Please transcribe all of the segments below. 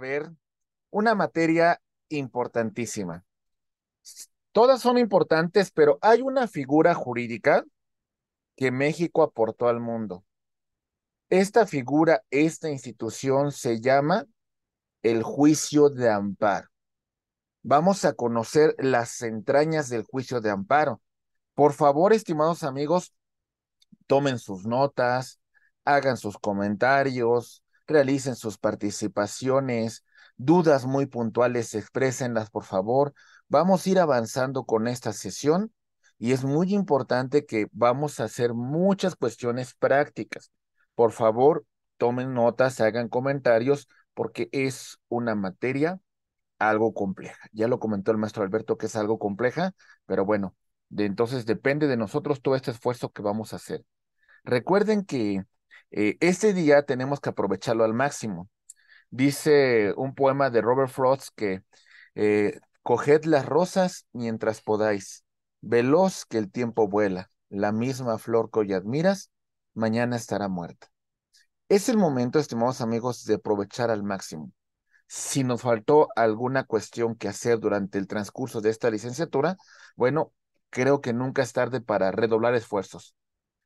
ver una materia importantísima. Todas son importantes, pero hay una figura jurídica que México aportó al mundo. Esta figura, esta institución se llama el juicio de amparo. Vamos a conocer las entrañas del juicio de amparo. Por favor, estimados amigos, tomen sus notas, hagan sus comentarios, realicen sus participaciones, dudas muy puntuales, exprésenlas, por favor. Vamos a ir avanzando con esta sesión y es muy importante que vamos a hacer muchas cuestiones prácticas. Por favor, tomen notas, hagan comentarios, porque es una materia algo compleja. Ya lo comentó el maestro Alberto que es algo compleja, pero bueno, entonces depende de nosotros todo este esfuerzo que vamos a hacer. Recuerden que eh, este día tenemos que aprovecharlo al máximo. Dice un poema de Robert Frost que eh, coged las rosas mientras podáis, veloz que el tiempo vuela, la misma flor que hoy admiras, mañana estará muerta. Es el momento, estimados amigos, de aprovechar al máximo. Si nos faltó alguna cuestión que hacer durante el transcurso de esta licenciatura, bueno, creo que nunca es tarde para redoblar esfuerzos.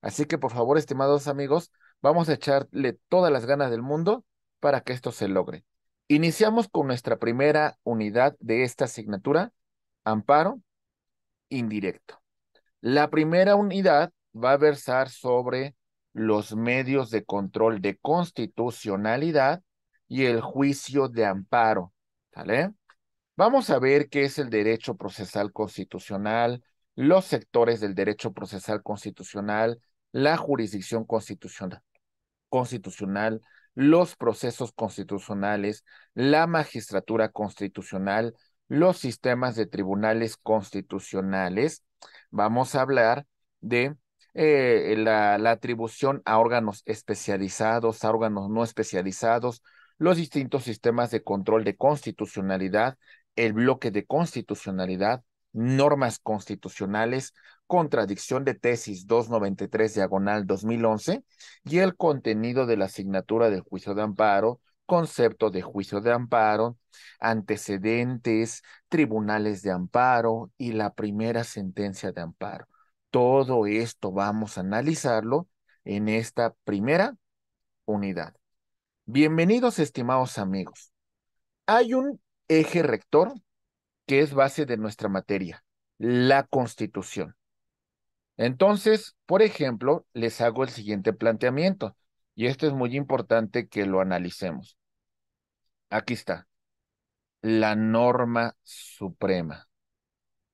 Así que por favor, estimados amigos, Vamos a echarle todas las ganas del mundo para que esto se logre. Iniciamos con nuestra primera unidad de esta asignatura, amparo indirecto. La primera unidad va a versar sobre los medios de control de constitucionalidad y el juicio de amparo. Vamos a ver qué es el derecho procesal constitucional, los sectores del derecho procesal constitucional, la jurisdicción constitucional constitucional, los procesos constitucionales, la magistratura constitucional, los sistemas de tribunales constitucionales. Vamos a hablar de eh, la, la, atribución a órganos especializados, a órganos no especializados, los distintos sistemas de control de constitucionalidad, el bloque de constitucionalidad, normas constitucionales, Contradicción de tesis 293 diagonal 2011 y el contenido de la asignatura del juicio de amparo, concepto de juicio de amparo, antecedentes, tribunales de amparo y la primera sentencia de amparo. Todo esto vamos a analizarlo en esta primera unidad. Bienvenidos, estimados amigos. Hay un eje rector que es base de nuestra materia, la Constitución. Entonces, por ejemplo, les hago el siguiente planteamiento, y esto es muy importante que lo analicemos. Aquí está, la norma suprema,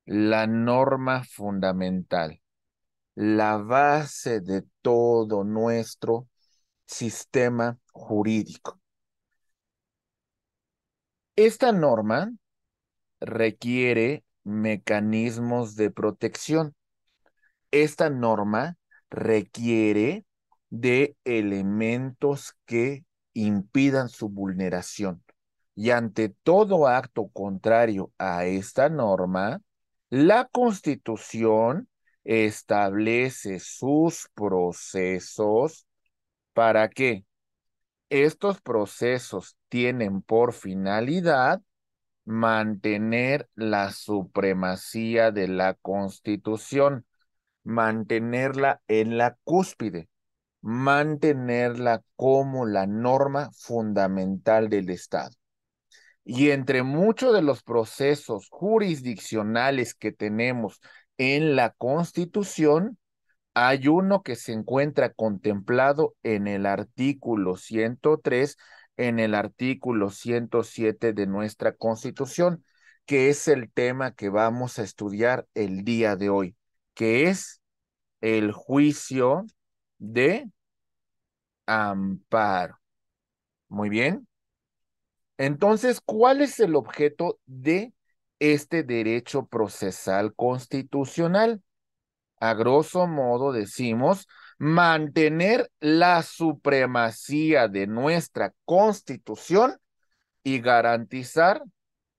la norma fundamental, la base de todo nuestro sistema jurídico. Esta norma requiere mecanismos de protección esta norma requiere de elementos que impidan su vulneración. Y ante todo acto contrario a esta norma, la Constitución establece sus procesos para que estos procesos tienen por finalidad mantener la supremacía de la Constitución mantenerla en la cúspide, mantenerla como la norma fundamental del Estado. Y entre muchos de los procesos jurisdiccionales que tenemos en la Constitución, hay uno que se encuentra contemplado en el artículo 103, en el artículo 107 de nuestra Constitución, que es el tema que vamos a estudiar el día de hoy que es el juicio de amparo. Muy bien. Entonces, ¿cuál es el objeto de este derecho procesal constitucional? A grosso modo decimos, mantener la supremacía de nuestra constitución y garantizar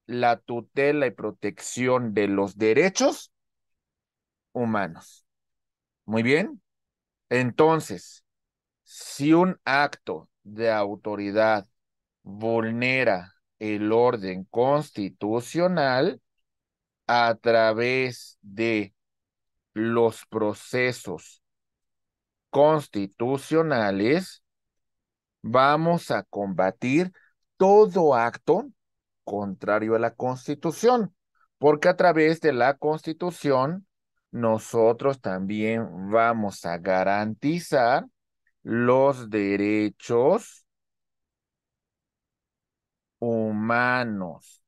la tutela y protección de los derechos humanos. Muy bien. Entonces, si un acto de autoridad vulnera el orden constitucional a través de los procesos constitucionales, vamos a combatir todo acto contrario a la Constitución, porque a través de la Constitución nosotros también vamos a garantizar los derechos humanos.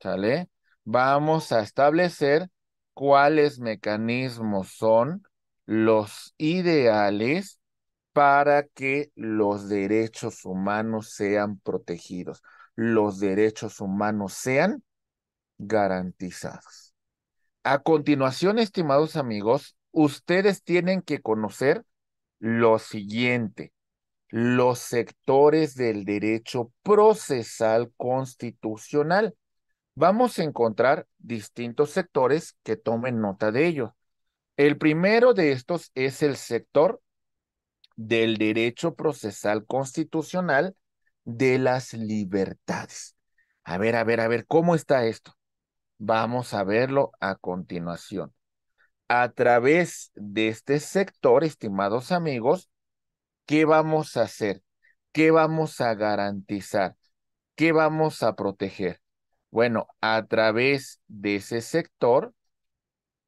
¿Sale? Vamos a establecer cuáles mecanismos son los ideales para que los derechos humanos sean protegidos, los derechos humanos sean garantizados. A continuación, estimados amigos, ustedes tienen que conocer lo siguiente, los sectores del derecho procesal constitucional. Vamos a encontrar distintos sectores que tomen nota de ello. El primero de estos es el sector del derecho procesal constitucional de las libertades. A ver, a ver, a ver, ¿cómo está esto? Vamos a verlo a continuación. A través de este sector, estimados amigos, ¿qué vamos a hacer? ¿Qué vamos a garantizar? ¿Qué vamos a proteger? Bueno, a través de ese sector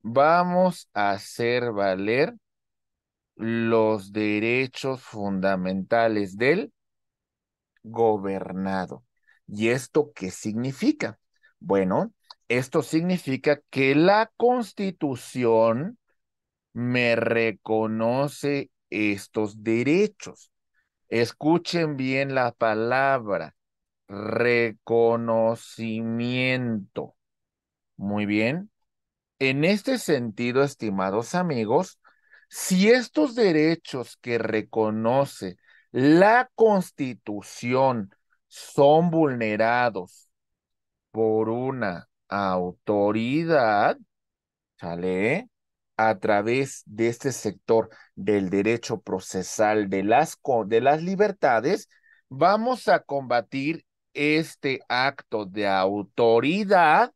vamos a hacer valer los derechos fundamentales del gobernado. ¿Y esto qué significa? Bueno, esto significa que la constitución me reconoce estos derechos. Escuchen bien la palabra, reconocimiento. Muy bien. En este sentido, estimados amigos, si estos derechos que reconoce la Constitución son vulnerados por una autoridad, ¿sale? A través de este sector del derecho procesal de las, de las libertades, vamos a combatir este acto de autoridad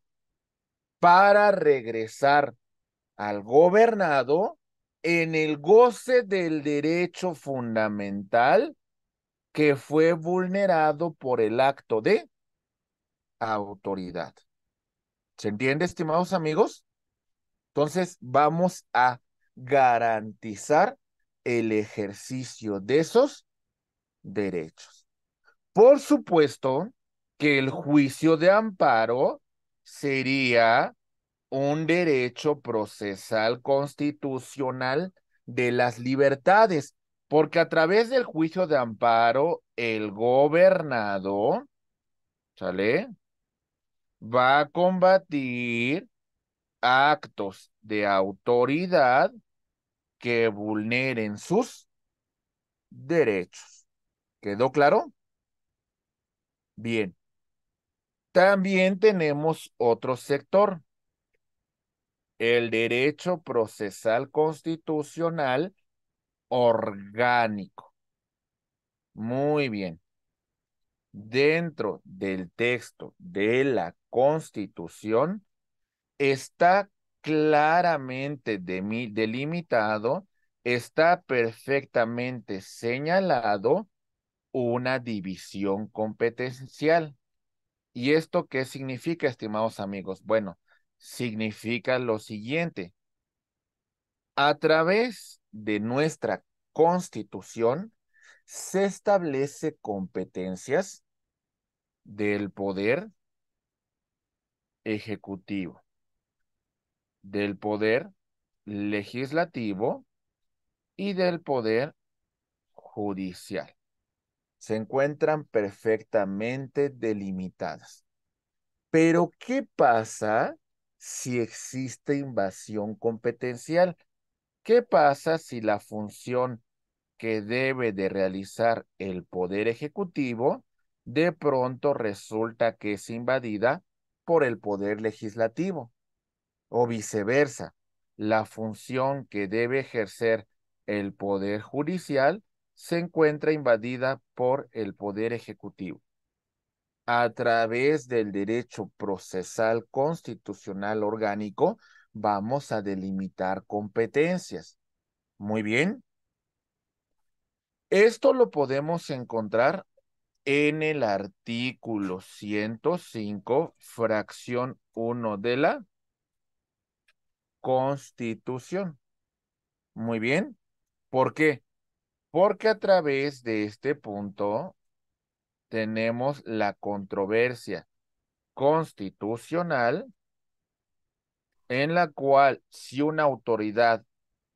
para regresar al gobernado en el goce del derecho fundamental que fue vulnerado por el acto de autoridad. ¿Se entiende, estimados amigos? Entonces, vamos a garantizar el ejercicio de esos derechos. Por supuesto que el juicio de amparo sería un derecho procesal constitucional de las libertades, porque a través del juicio de amparo, el gobernador, ¿sale? va a combatir actos de autoridad que vulneren sus derechos. ¿Quedó claro? Bien. También tenemos otro sector, el derecho procesal constitucional orgánico. Muy bien. Dentro del texto de la constitución está claramente delimitado, está perfectamente señalado una división competencial. ¿Y esto qué significa, estimados amigos? Bueno, significa lo siguiente. A través de nuestra constitución se establece competencias del poder ejecutivo, del poder legislativo y del poder judicial. Se encuentran perfectamente delimitadas. Pero, ¿qué pasa si existe invasión competencial? ¿Qué pasa si la función que debe de realizar el poder ejecutivo de pronto resulta que es invadida por el poder legislativo o viceversa. La función que debe ejercer el poder judicial se encuentra invadida por el poder ejecutivo. A través del derecho procesal constitucional orgánico vamos a delimitar competencias. Muy bien. Esto lo podemos encontrar en el artículo 105, fracción 1 de la Constitución. Muy bien. ¿Por qué? Porque a través de este punto tenemos la controversia constitucional en la cual si una autoridad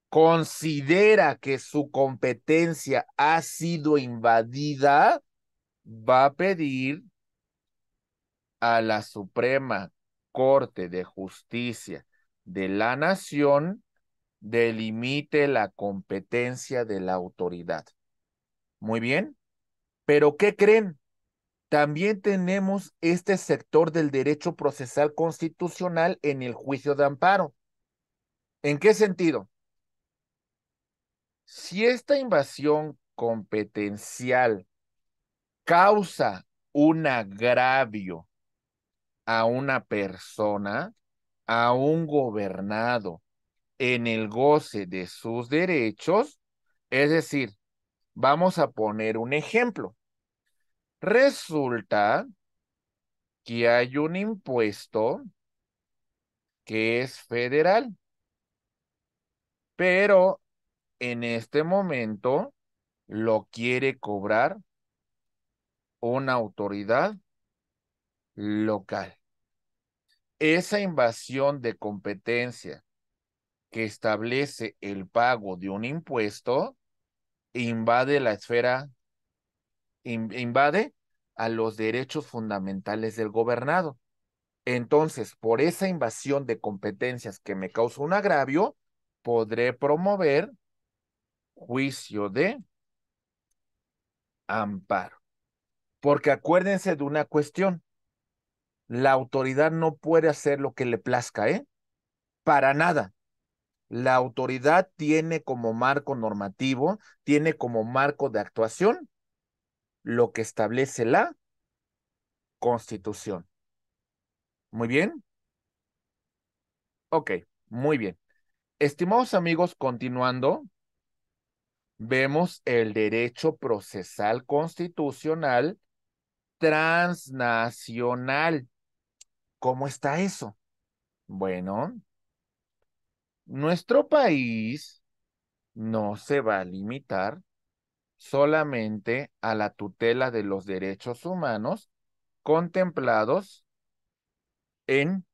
considera que su competencia ha sido invadida, va a pedir a la Suprema Corte de Justicia de la Nación delimite la competencia de la autoridad. Muy bien, pero ¿qué creen? También tenemos este sector del derecho procesal constitucional en el juicio de amparo. ¿En qué sentido? Si esta invasión competencial causa un agravio a una persona, a un gobernado en el goce de sus derechos, es decir, vamos a poner un ejemplo. Resulta que hay un impuesto que es federal, pero en este momento lo quiere cobrar una autoridad local. Esa invasión de competencia que establece el pago de un impuesto invade la esfera, invade a los derechos fundamentales del gobernado. Entonces, por esa invasión de competencias que me causa un agravio, podré promover juicio de amparo. Porque acuérdense de una cuestión, la autoridad no puede hacer lo que le plazca, ¿eh? Para nada. La autoridad tiene como marco normativo, tiene como marco de actuación lo que establece la constitución. Muy bien. Ok, muy bien. Estimados amigos, continuando, vemos el derecho procesal constitucional transnacional. ¿Cómo está eso? Bueno, nuestro país no se va a limitar solamente a la tutela de los derechos humanos contemplados en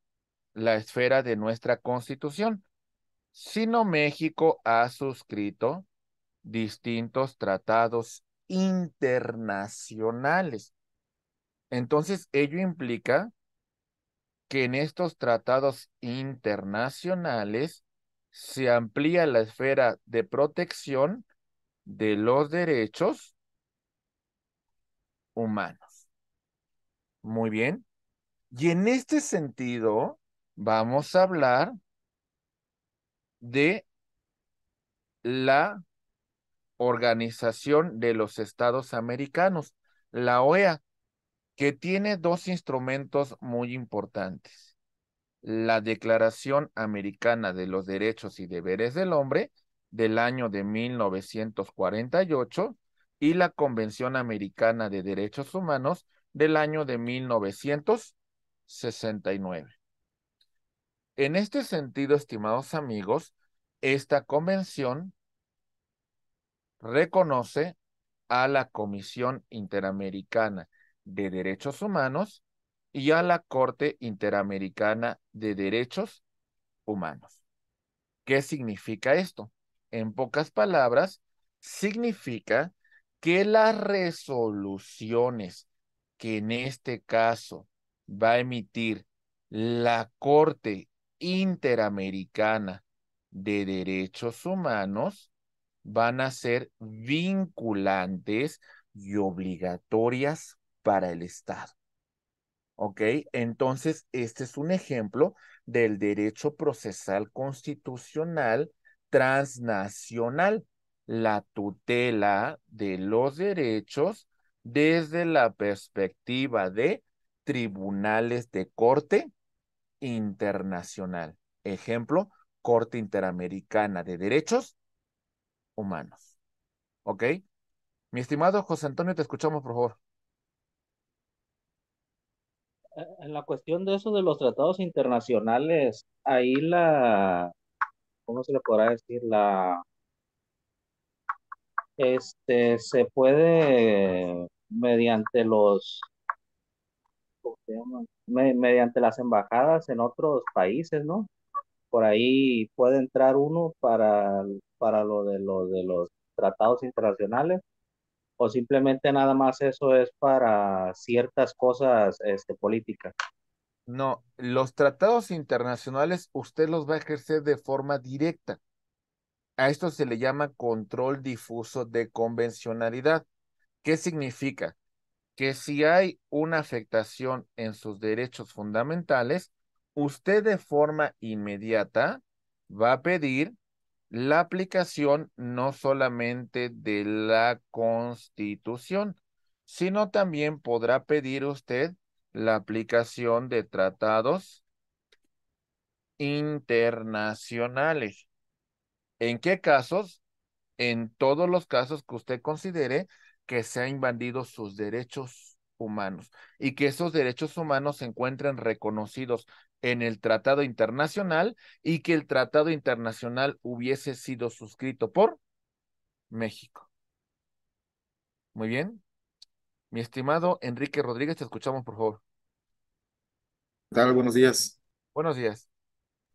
la esfera de nuestra constitución, sino México ha suscrito distintos tratados internacionales entonces, ello implica que en estos tratados internacionales se amplía la esfera de protección de los derechos humanos. Muy bien. Y en este sentido, vamos a hablar de la Organización de los Estados Americanos, la OEA, que tiene dos instrumentos muy importantes. La Declaración Americana de los Derechos y Deberes del Hombre del año de 1948 y la Convención Americana de Derechos Humanos del año de 1969. En este sentido, estimados amigos, esta convención reconoce a la Comisión Interamericana de Derechos Humanos y a la Corte Interamericana de Derechos Humanos. ¿Qué significa esto? En pocas palabras, significa que las resoluciones que en este caso va a emitir la Corte Interamericana de Derechos Humanos van a ser vinculantes y obligatorias para el Estado. ¿Ok? Entonces, este es un ejemplo del derecho procesal constitucional transnacional, la tutela de los derechos desde la perspectiva de tribunales de corte internacional. Ejemplo, Corte Interamericana de Derechos Humanos. ¿Ok? Mi estimado José Antonio, te escuchamos, por favor. Eh, en la cuestión de eso de los tratados internacionales, ahí la, ¿cómo se le podrá decir? La, este, se puede mediante los, mediante las embajadas en otros países, ¿no? Por ahí puede entrar uno para, para lo de, lo de los tratados internacionales o simplemente nada más eso es para ciertas cosas este, políticas. No, los tratados internacionales usted los va a ejercer de forma directa. A esto se le llama control difuso de convencionalidad. ¿Qué significa? Que si hay una afectación en sus derechos fundamentales, usted de forma inmediata va a pedir la aplicación no solamente de la Constitución, sino también podrá pedir usted la aplicación de tratados internacionales. ¿En qué casos? En todos los casos que usted considere que se han invadido sus derechos humanos y que esos derechos humanos se encuentren reconocidos en el tratado internacional y que el tratado internacional hubiese sido suscrito por México. Muy bien. Mi estimado Enrique Rodríguez, te escuchamos, por favor. ¿Qué tal? Buenos días. Buenos días.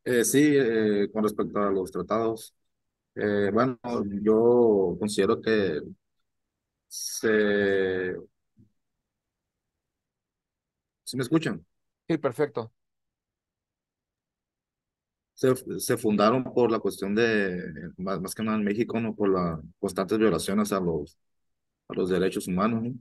Eh, sí, eh, con respecto a los tratados, eh, bueno, yo considero que se... ¿Sí me escuchan? Sí, perfecto se, fundaron por la cuestión de, más, que nada en México, ¿no? Por las constantes violaciones a los, a los derechos humanos,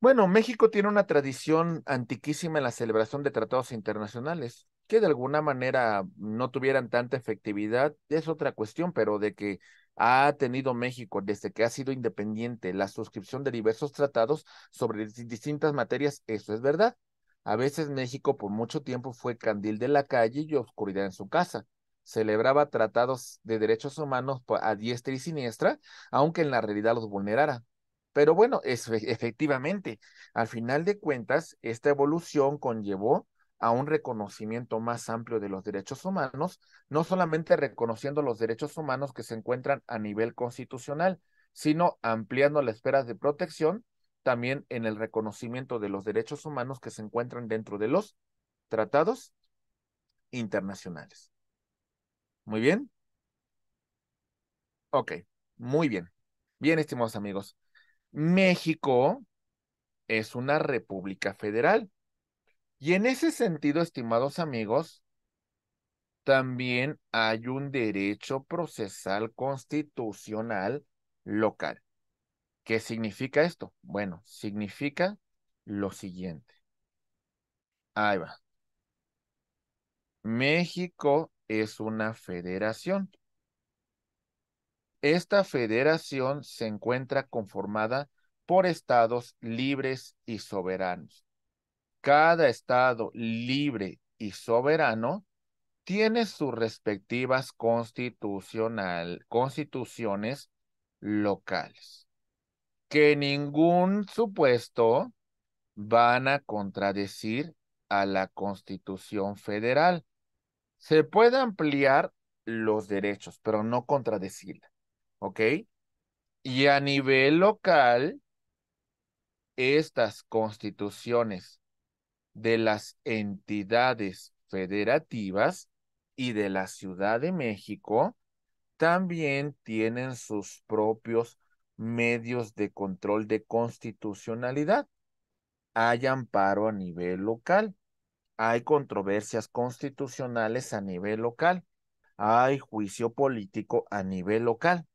Bueno, México tiene una tradición antiquísima en la celebración de tratados internacionales, que de alguna manera no tuvieran tanta efectividad, es otra cuestión, pero de que ha tenido México desde que ha sido independiente la suscripción de diversos tratados sobre distintas materias, eso es verdad. A veces México por mucho tiempo fue candil de la calle y oscuridad en su casa. Celebraba tratados de derechos humanos a diestra y siniestra, aunque en la realidad los vulnerara. Pero bueno, es, e, efectivamente, al final de cuentas, esta evolución conllevó a un reconocimiento más amplio de los derechos humanos, no solamente reconociendo los derechos humanos que se encuentran a nivel constitucional, sino ampliando las esferas de protección también en el reconocimiento de los derechos humanos que se encuentran dentro de los tratados internacionales. Muy bien. Ok, muy bien. Bien, estimados amigos. México es una república federal. Y en ese sentido, estimados amigos, también hay un derecho procesal constitucional local. ¿Qué significa esto? Bueno, significa lo siguiente. Ahí va. México es una federación. Esta federación se encuentra conformada por estados libres y soberanos. Cada estado libre y soberano tiene sus respectivas constitucional, constituciones locales que ningún supuesto van a contradecir a la Constitución Federal. Se puede ampliar los derechos, pero no contradecirla. ¿Ok? Y a nivel local, estas constituciones de las entidades federativas y de la Ciudad de México también tienen sus propios medios de control de constitucionalidad. Hay amparo a nivel local. Hay controversias constitucionales a nivel local. Hay juicio político a nivel local.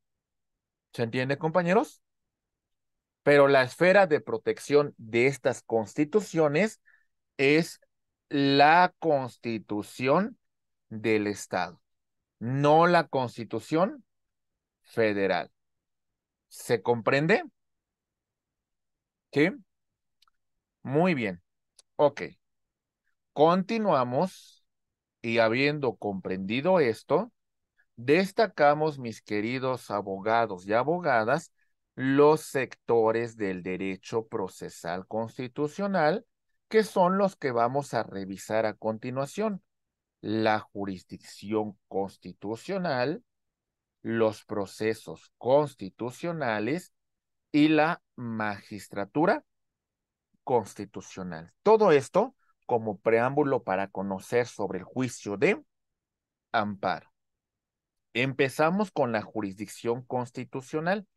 ¿Se entiende, compañeros? Pero la esfera de protección de estas constituciones es la constitución del Estado, no la constitución federal. ¿Se comprende? ¿Sí? Muy bien. Ok. Continuamos y habiendo comprendido esto, destacamos, mis queridos abogados y abogadas, los sectores del derecho procesal constitucional, que son los que vamos a revisar a continuación. La jurisdicción constitucional, los procesos constitucionales y la magistratura constitucional. Todo esto como preámbulo para conocer sobre el juicio de amparo. Empezamos con la jurisdicción constitucional.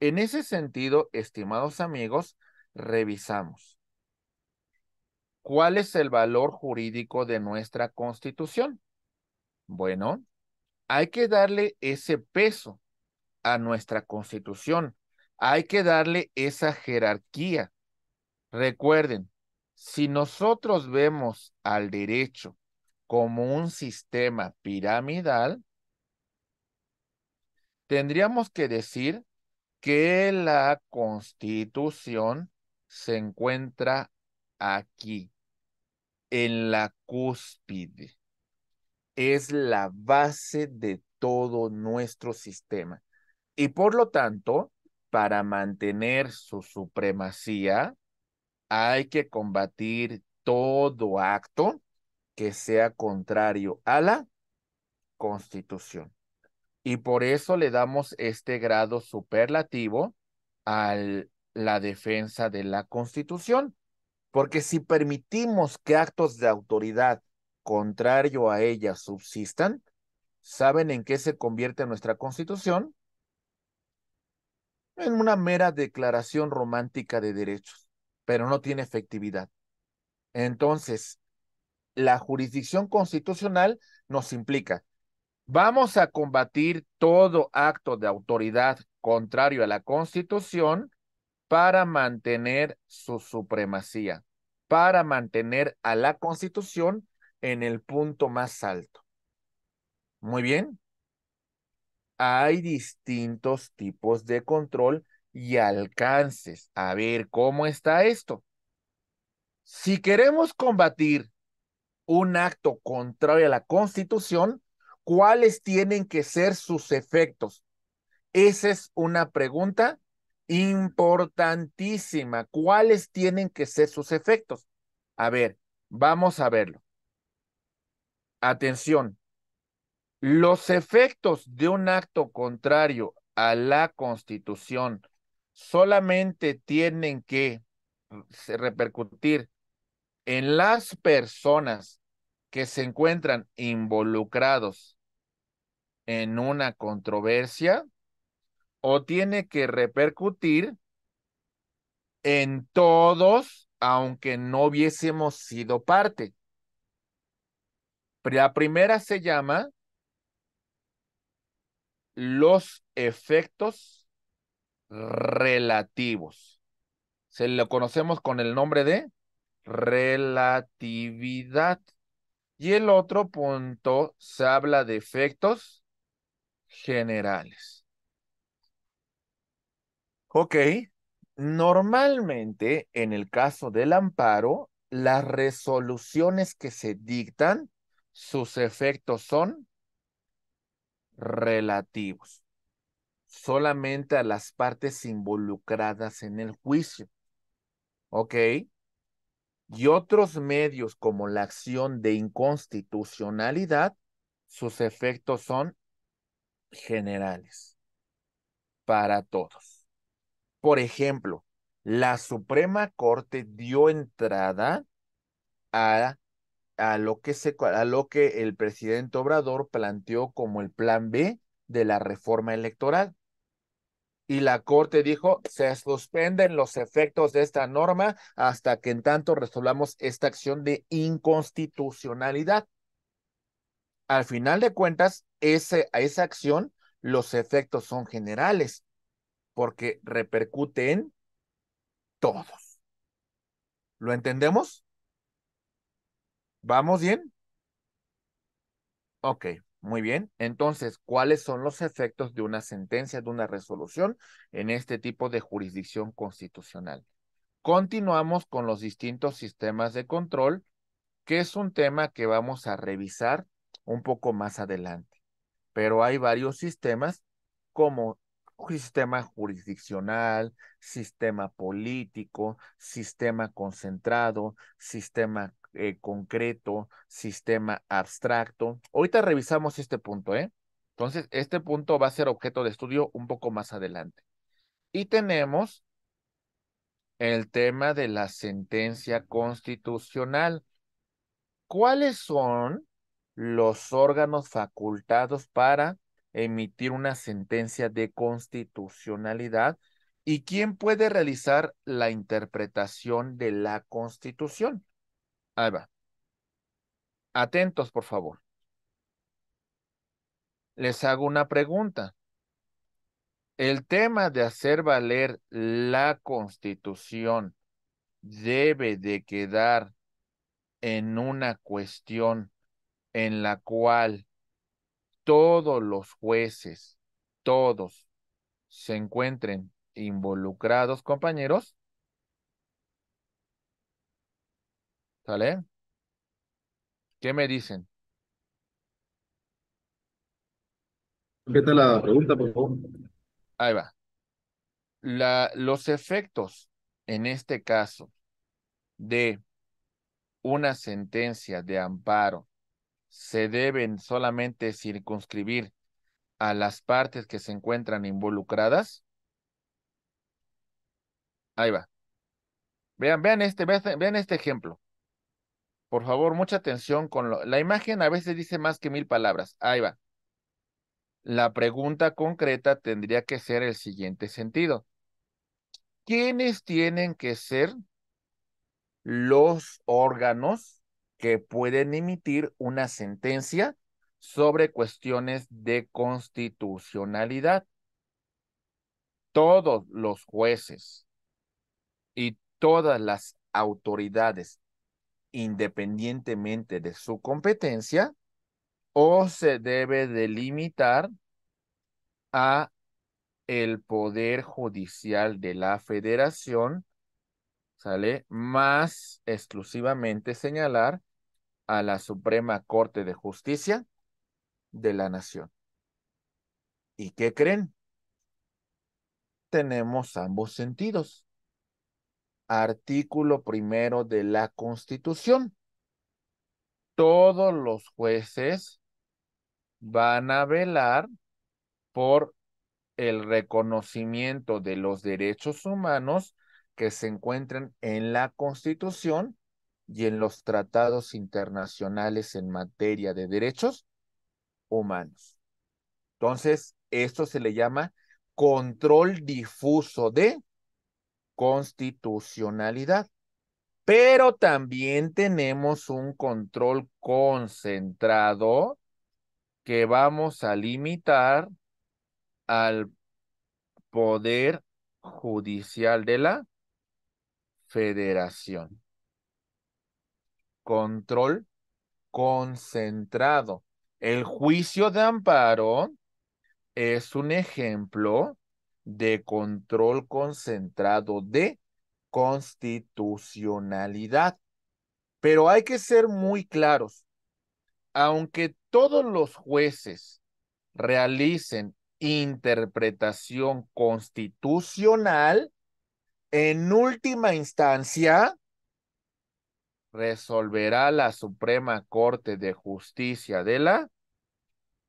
En ese sentido, estimados amigos, revisamos cuál es el valor jurídico de nuestra constitución. Bueno, hay que darle ese peso a nuestra constitución, hay que darle esa jerarquía. Recuerden, si nosotros vemos al derecho como un sistema piramidal, tendríamos que decir que la constitución se encuentra aquí, en la cúspide es la base de todo nuestro sistema. Y por lo tanto, para mantener su supremacía, hay que combatir todo acto que sea contrario a la constitución. Y por eso le damos este grado superlativo a la defensa de la constitución, porque si permitimos que actos de autoridad contrario a ella subsistan, ¿saben en qué se convierte nuestra constitución? En una mera declaración romántica de derechos, pero no tiene efectividad. Entonces, la jurisdicción constitucional nos implica, vamos a combatir todo acto de autoridad contrario a la constitución para mantener su supremacía, para mantener a la constitución en el punto más alto. Muy bien. Hay distintos tipos de control y alcances. A ver, ¿cómo está esto? Si queremos combatir un acto contrario a la Constitución, ¿cuáles tienen que ser sus efectos? Esa es una pregunta importantísima. ¿Cuáles tienen que ser sus efectos? A ver, vamos a verlo atención, los efectos de un acto contrario a la Constitución solamente tienen que repercutir en las personas que se encuentran involucrados en una controversia o tiene que repercutir en todos, aunque no hubiésemos sido parte. La primera se llama los efectos relativos. Se lo conocemos con el nombre de relatividad. Y el otro punto se habla de efectos generales. Ok, normalmente en el caso del amparo, las resoluciones que se dictan sus efectos son relativos solamente a las partes involucradas en el juicio. ¿Ok? Y otros medios como la acción de inconstitucionalidad, sus efectos son generales para todos. Por ejemplo, la Suprema Corte dio entrada a a lo que se, a lo que el presidente Obrador planteó como el plan B de la reforma electoral. Y la Corte dijo, se suspenden los efectos de esta norma hasta que en tanto resolvamos esta acción de inconstitucionalidad. Al final de cuentas, ese, a esa acción los efectos son generales, porque repercuten todos. ¿Lo entendemos? ¿Vamos bien? Ok, muy bien. Entonces, ¿cuáles son los efectos de una sentencia, de una resolución en este tipo de jurisdicción constitucional? Continuamos con los distintos sistemas de control, que es un tema que vamos a revisar un poco más adelante. Pero hay varios sistemas como sistema jurisdiccional, sistema político, sistema concentrado, sistema eh, concreto, sistema abstracto. Ahorita revisamos este punto, ¿eh? Entonces, este punto va a ser objeto de estudio un poco más adelante. Y tenemos el tema de la sentencia constitucional. ¿Cuáles son los órganos facultados para emitir una sentencia de constitucionalidad? ¿Y quién puede realizar la interpretación de la constitución? Ahí va. Atentos, por favor. Les hago una pregunta. El tema de hacer valer la constitución debe de quedar en una cuestión en la cual todos los jueces, todos, se encuentren involucrados, compañeros? ¿Sale? ¿Qué me dicen? está la pregunta, por favor. Ahí va. La, los efectos, en este caso, de una sentencia de amparo se deben solamente circunscribir a las partes que se encuentran involucradas? Ahí va. Vean, vean este, vean este ejemplo. Por favor, mucha atención con La imagen a veces dice más que mil palabras. Ahí va. La pregunta concreta tendría que ser el siguiente sentido. ¿Quiénes tienen que ser los órganos que pueden emitir una sentencia sobre cuestiones de constitucionalidad? Todos los jueces y todas las autoridades independientemente de su competencia o se debe delimitar a el poder judicial de la federación, ¿sale? Más exclusivamente señalar a la Suprema Corte de Justicia de la Nación. ¿Y qué creen? Tenemos ambos sentidos artículo primero de la Constitución. Todos los jueces van a velar por el reconocimiento de los derechos humanos que se encuentran en la Constitución y en los tratados internacionales en materia de derechos humanos. Entonces, esto se le llama control difuso de constitucionalidad. Pero también tenemos un control concentrado que vamos a limitar al poder judicial de la federación. Control concentrado. El juicio de amparo es un ejemplo de control concentrado de constitucionalidad. Pero hay que ser muy claros. Aunque todos los jueces realicen interpretación constitucional, en última instancia, resolverá la Suprema Corte de Justicia de la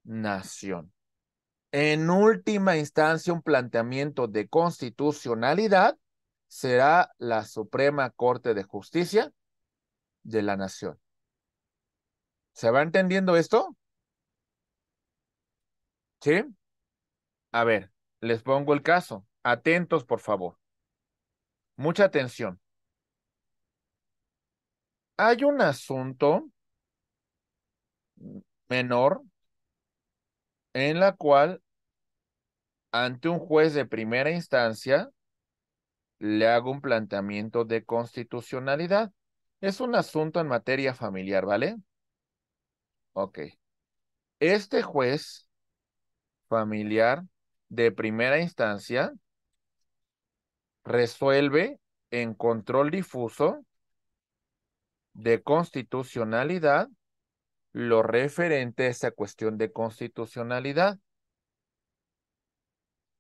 Nación. En última instancia, un planteamiento de constitucionalidad será la Suprema Corte de Justicia de la Nación. ¿Se va entendiendo esto? ¿Sí? A ver, les pongo el caso. Atentos, por favor. Mucha atención. Hay un asunto menor en la cual ante un juez de primera instancia, le hago un planteamiento de constitucionalidad. Es un asunto en materia familiar, ¿vale? Ok. Este juez familiar de primera instancia resuelve en control difuso de constitucionalidad lo referente a esa cuestión de constitucionalidad.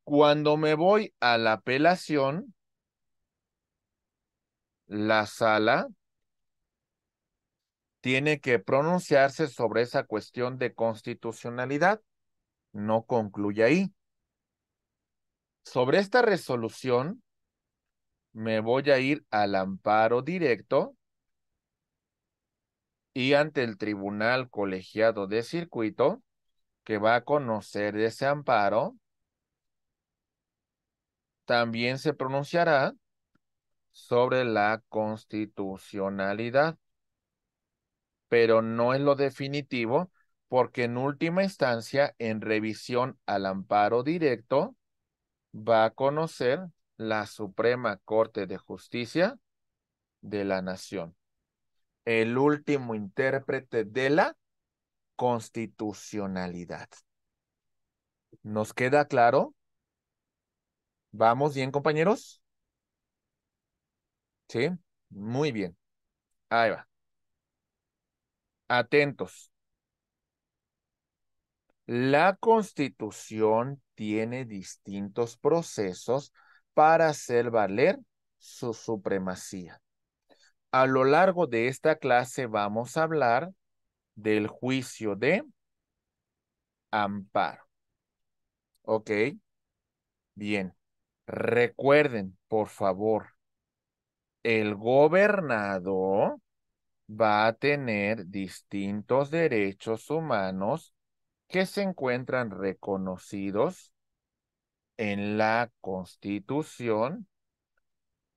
Cuando me voy a la apelación, la sala tiene que pronunciarse sobre esa cuestión de constitucionalidad. No concluye ahí. Sobre esta resolución, me voy a ir al amparo directo y ante el tribunal colegiado de circuito que va a conocer ese amparo, también se pronunciará sobre la constitucionalidad, pero no es lo definitivo porque en última instancia, en revisión al amparo directo, va a conocer la Suprema Corte de Justicia de la Nación, el último intérprete de la constitucionalidad. ¿Nos queda claro? ¿Vamos bien, compañeros? ¿Sí? Muy bien. Ahí va. Atentos. La constitución tiene distintos procesos para hacer valer su supremacía. A lo largo de esta clase vamos a hablar del juicio de amparo. ¿Ok? Bien. Recuerden, por favor, el gobernador va a tener distintos derechos humanos que se encuentran reconocidos en la Constitución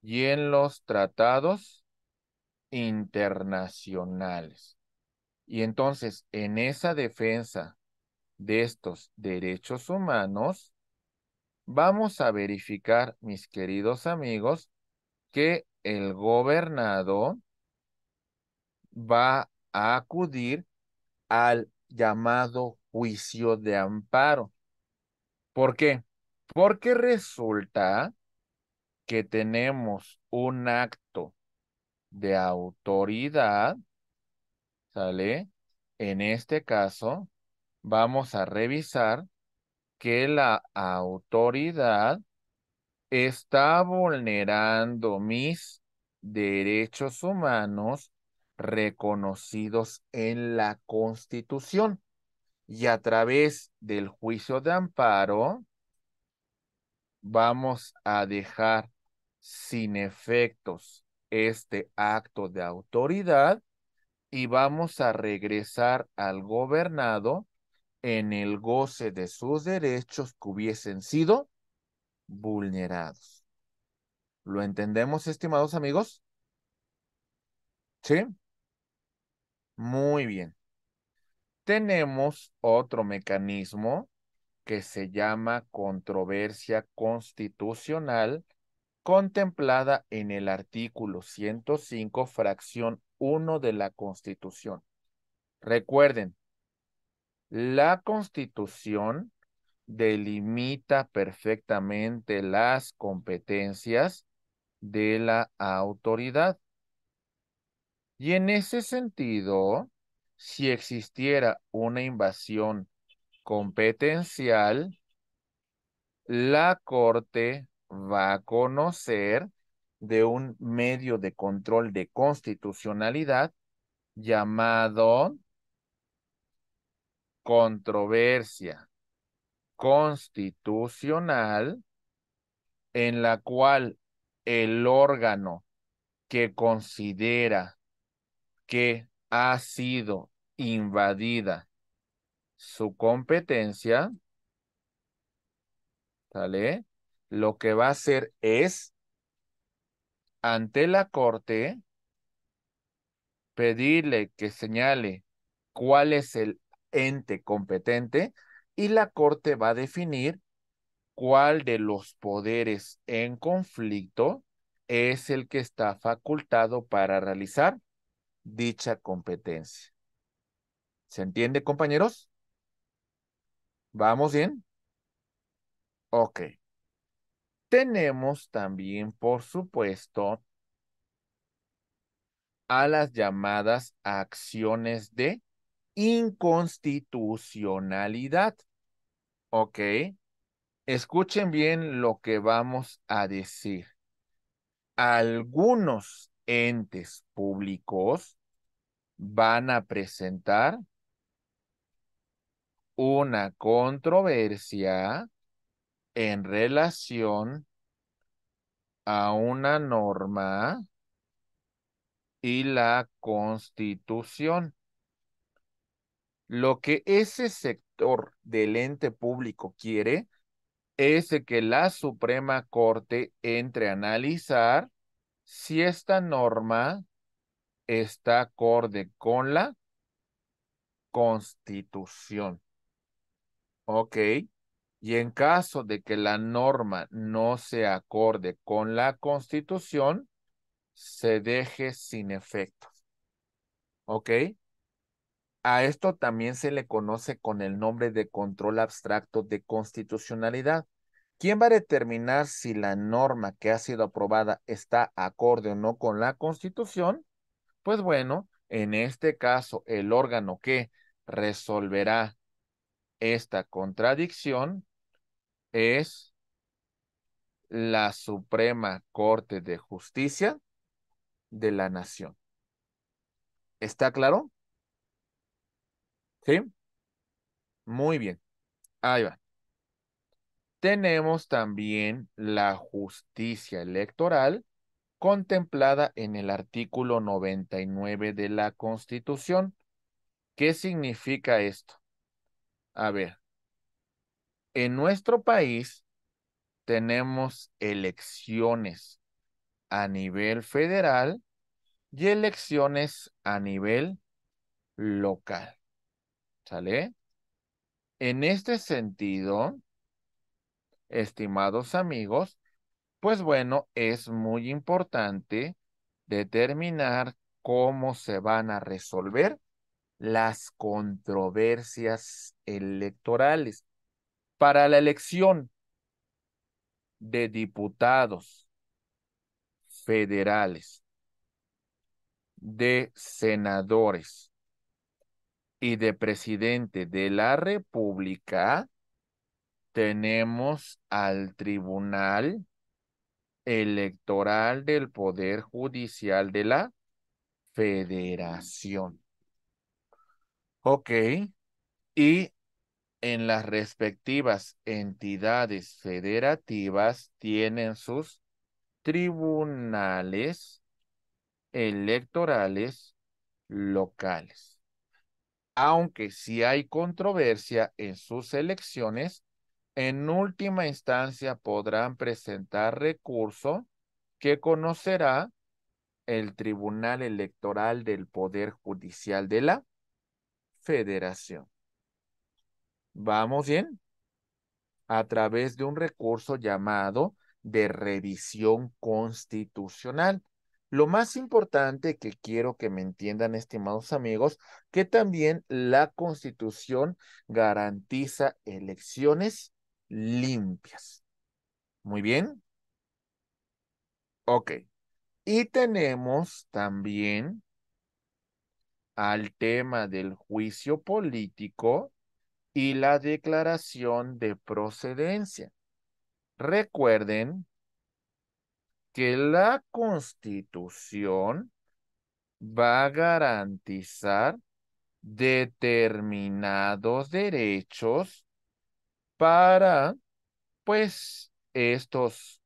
y en los tratados internacionales. Y entonces, en esa defensa de estos derechos humanos, Vamos a verificar, mis queridos amigos, que el gobernador va a acudir al llamado juicio de amparo. ¿Por qué? Porque resulta que tenemos un acto de autoridad, ¿sale? En este caso, vamos a revisar que la autoridad está vulnerando mis derechos humanos reconocidos en la Constitución y a través del juicio de amparo vamos a dejar sin efectos este acto de autoridad y vamos a regresar al gobernado en el goce de sus derechos que hubiesen sido vulnerados. ¿Lo entendemos, estimados amigos? ¿Sí? Muy bien. Tenemos otro mecanismo que se llama controversia constitucional contemplada en el artículo 105, fracción 1 de la Constitución. Recuerden, la constitución delimita perfectamente las competencias de la autoridad. Y en ese sentido, si existiera una invasión competencial, la Corte va a conocer de un medio de control de constitucionalidad llamado controversia constitucional en la cual el órgano que considera que ha sido invadida su competencia, ¿sale? Lo que va a hacer es, ante la Corte, pedirle que señale cuál es el ente competente y la Corte va a definir cuál de los poderes en conflicto es el que está facultado para realizar dicha competencia. ¿Se entiende, compañeros? ¿Vamos bien? Ok. Tenemos también, por supuesto, a las llamadas acciones de inconstitucionalidad. ¿Ok? Escuchen bien lo que vamos a decir. Algunos entes públicos van a presentar una controversia en relación a una norma y la constitución. Lo que ese sector del ente público quiere es que la Suprema Corte entre a analizar si esta norma está acorde con la Constitución. ¿Ok? Y en caso de que la norma no se acorde con la Constitución, se deje sin efecto. ¿Ok? A esto también se le conoce con el nombre de control abstracto de constitucionalidad. ¿Quién va a determinar si la norma que ha sido aprobada está acorde o no con la Constitución? Pues bueno, en este caso, el órgano que resolverá esta contradicción es la Suprema Corte de Justicia de la Nación. ¿Está claro? ¿Sí? Muy bien. Ahí va. Tenemos también la justicia electoral contemplada en el artículo 99 de la Constitución. ¿Qué significa esto? A ver, en nuestro país tenemos elecciones a nivel federal y elecciones a nivel local. ¿Sale? En este sentido, estimados amigos, pues bueno, es muy importante determinar cómo se van a resolver las controversias electorales para la elección de diputados federales, de senadores, y de presidente de la República tenemos al Tribunal Electoral del Poder Judicial de la Federación. Ok. Y en las respectivas entidades federativas tienen sus tribunales electorales locales aunque si hay controversia en sus elecciones, en última instancia podrán presentar recurso que conocerá el Tribunal Electoral del Poder Judicial de la Federación. ¿Vamos bien? A través de un recurso llamado de revisión constitucional lo más importante que quiero que me entiendan, estimados amigos, que también la constitución garantiza elecciones limpias. Muy bien. Ok. Y tenemos también al tema del juicio político y la declaración de procedencia. Recuerden que la constitución va a garantizar determinados derechos para, pues, estos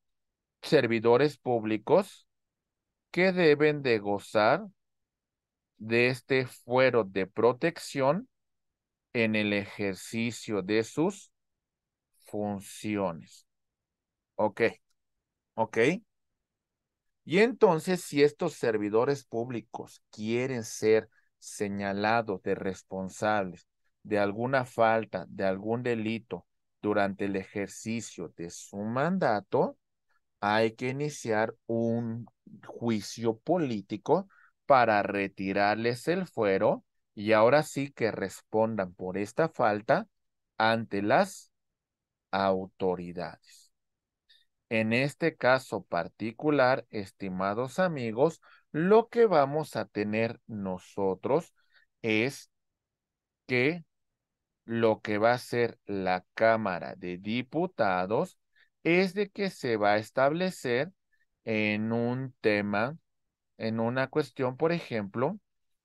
servidores públicos que deben de gozar de este fuero de protección en el ejercicio de sus funciones. Ok, ok. Y entonces, si estos servidores públicos quieren ser señalados de responsables de alguna falta, de algún delito durante el ejercicio de su mandato, hay que iniciar un juicio político para retirarles el fuero y ahora sí que respondan por esta falta ante las autoridades. En este caso particular, estimados amigos, lo que vamos a tener nosotros es que lo que va a ser la Cámara de Diputados es de que se va a establecer en un tema, en una cuestión, por ejemplo,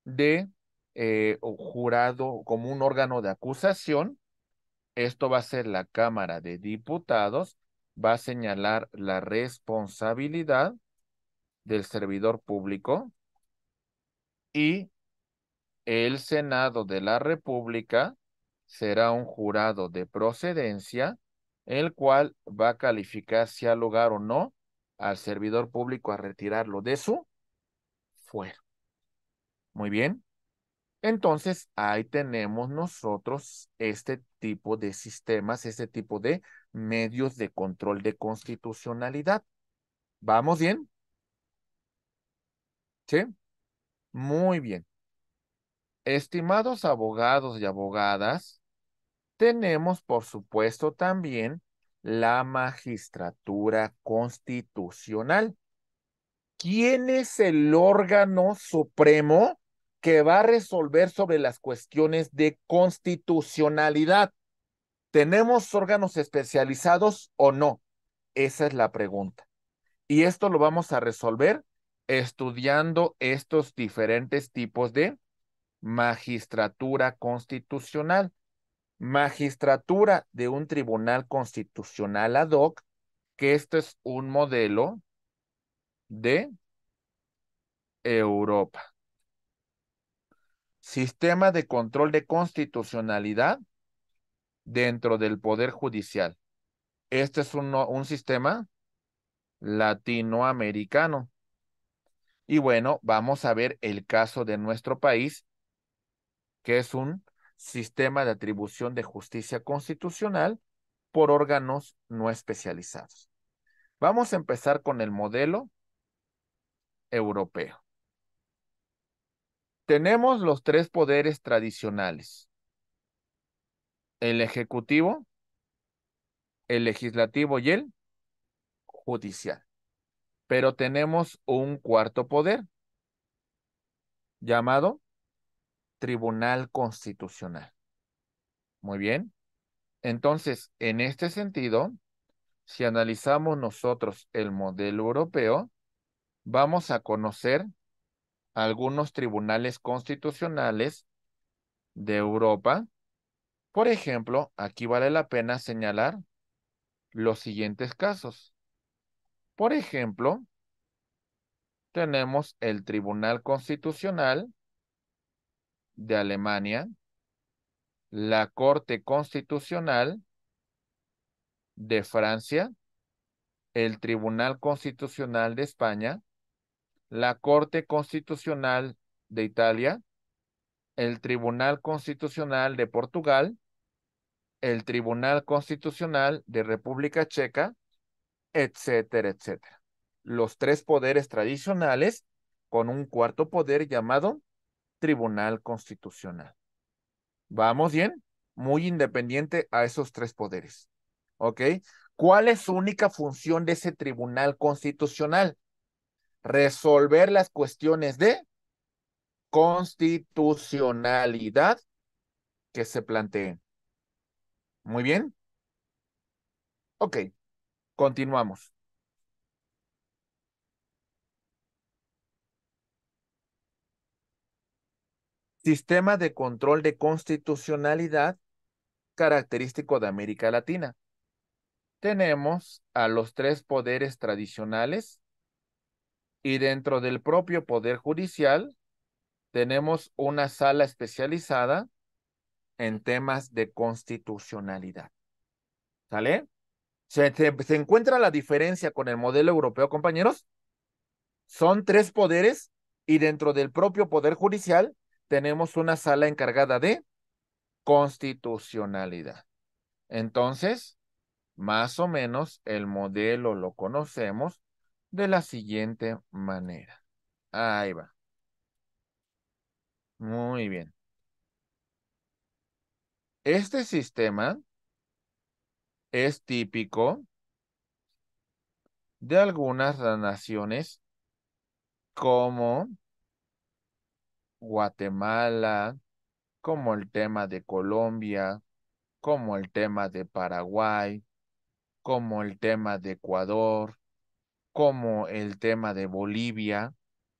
de eh, jurado como un órgano de acusación. Esto va a ser la Cámara de Diputados va a señalar la responsabilidad del servidor público y el Senado de la República será un jurado de procedencia, el cual va a calificar si ha lugar o no al servidor público a retirarlo de su fuero. Muy bien. Entonces, ahí tenemos nosotros este tipo de sistemas, este tipo de medios de control de constitucionalidad. ¿Vamos bien? ¿Sí? Muy bien. Estimados abogados y abogadas, tenemos por supuesto también la magistratura constitucional. ¿Quién es el órgano supremo que va a resolver sobre las cuestiones de constitucionalidad? ¿Tenemos órganos especializados o no? Esa es la pregunta. Y esto lo vamos a resolver estudiando estos diferentes tipos de magistratura constitucional. Magistratura de un tribunal constitucional ad hoc, que esto es un modelo de Europa. Sistema de control de constitucionalidad dentro del Poder Judicial. Este es un, un sistema latinoamericano. Y bueno, vamos a ver el caso de nuestro país, que es un sistema de atribución de justicia constitucional por órganos no especializados. Vamos a empezar con el modelo europeo. Tenemos los tres poderes tradicionales, el Ejecutivo, el Legislativo y el Judicial. Pero tenemos un cuarto poder llamado Tribunal Constitucional. Muy bien. Entonces, en este sentido, si analizamos nosotros el modelo europeo, vamos a conocer algunos tribunales constitucionales de Europa por ejemplo, aquí vale la pena señalar los siguientes casos. Por ejemplo, tenemos el Tribunal Constitucional de Alemania, la Corte Constitucional de Francia, el Tribunal Constitucional de España, la Corte Constitucional de Italia, el Tribunal Constitucional de Portugal, el Tribunal Constitucional de República Checa, etcétera, etcétera. Los tres poderes tradicionales con un cuarto poder llamado Tribunal Constitucional. ¿Vamos bien? Muy independiente a esos tres poderes. ¿Ok? ¿Cuál es su única función de ese Tribunal Constitucional? Resolver las cuestiones de constitucionalidad que se planteen. Muy bien. Ok, continuamos. Sistema de control de constitucionalidad característico de América Latina. Tenemos a los tres poderes tradicionales y dentro del propio poder judicial tenemos una sala especializada en temas de constitucionalidad. ¿Sale? ¿Se, encuentra la diferencia con el modelo europeo, compañeros? Son tres poderes y dentro del propio Poder Judicial tenemos una sala encargada de constitucionalidad. Entonces, más o menos el modelo lo conocemos de la siguiente manera. Ahí va. Muy bien. Este sistema es típico de algunas naciones como Guatemala, como el tema de Colombia, como el tema de Paraguay, como el tema de Ecuador, como el tema de Bolivia,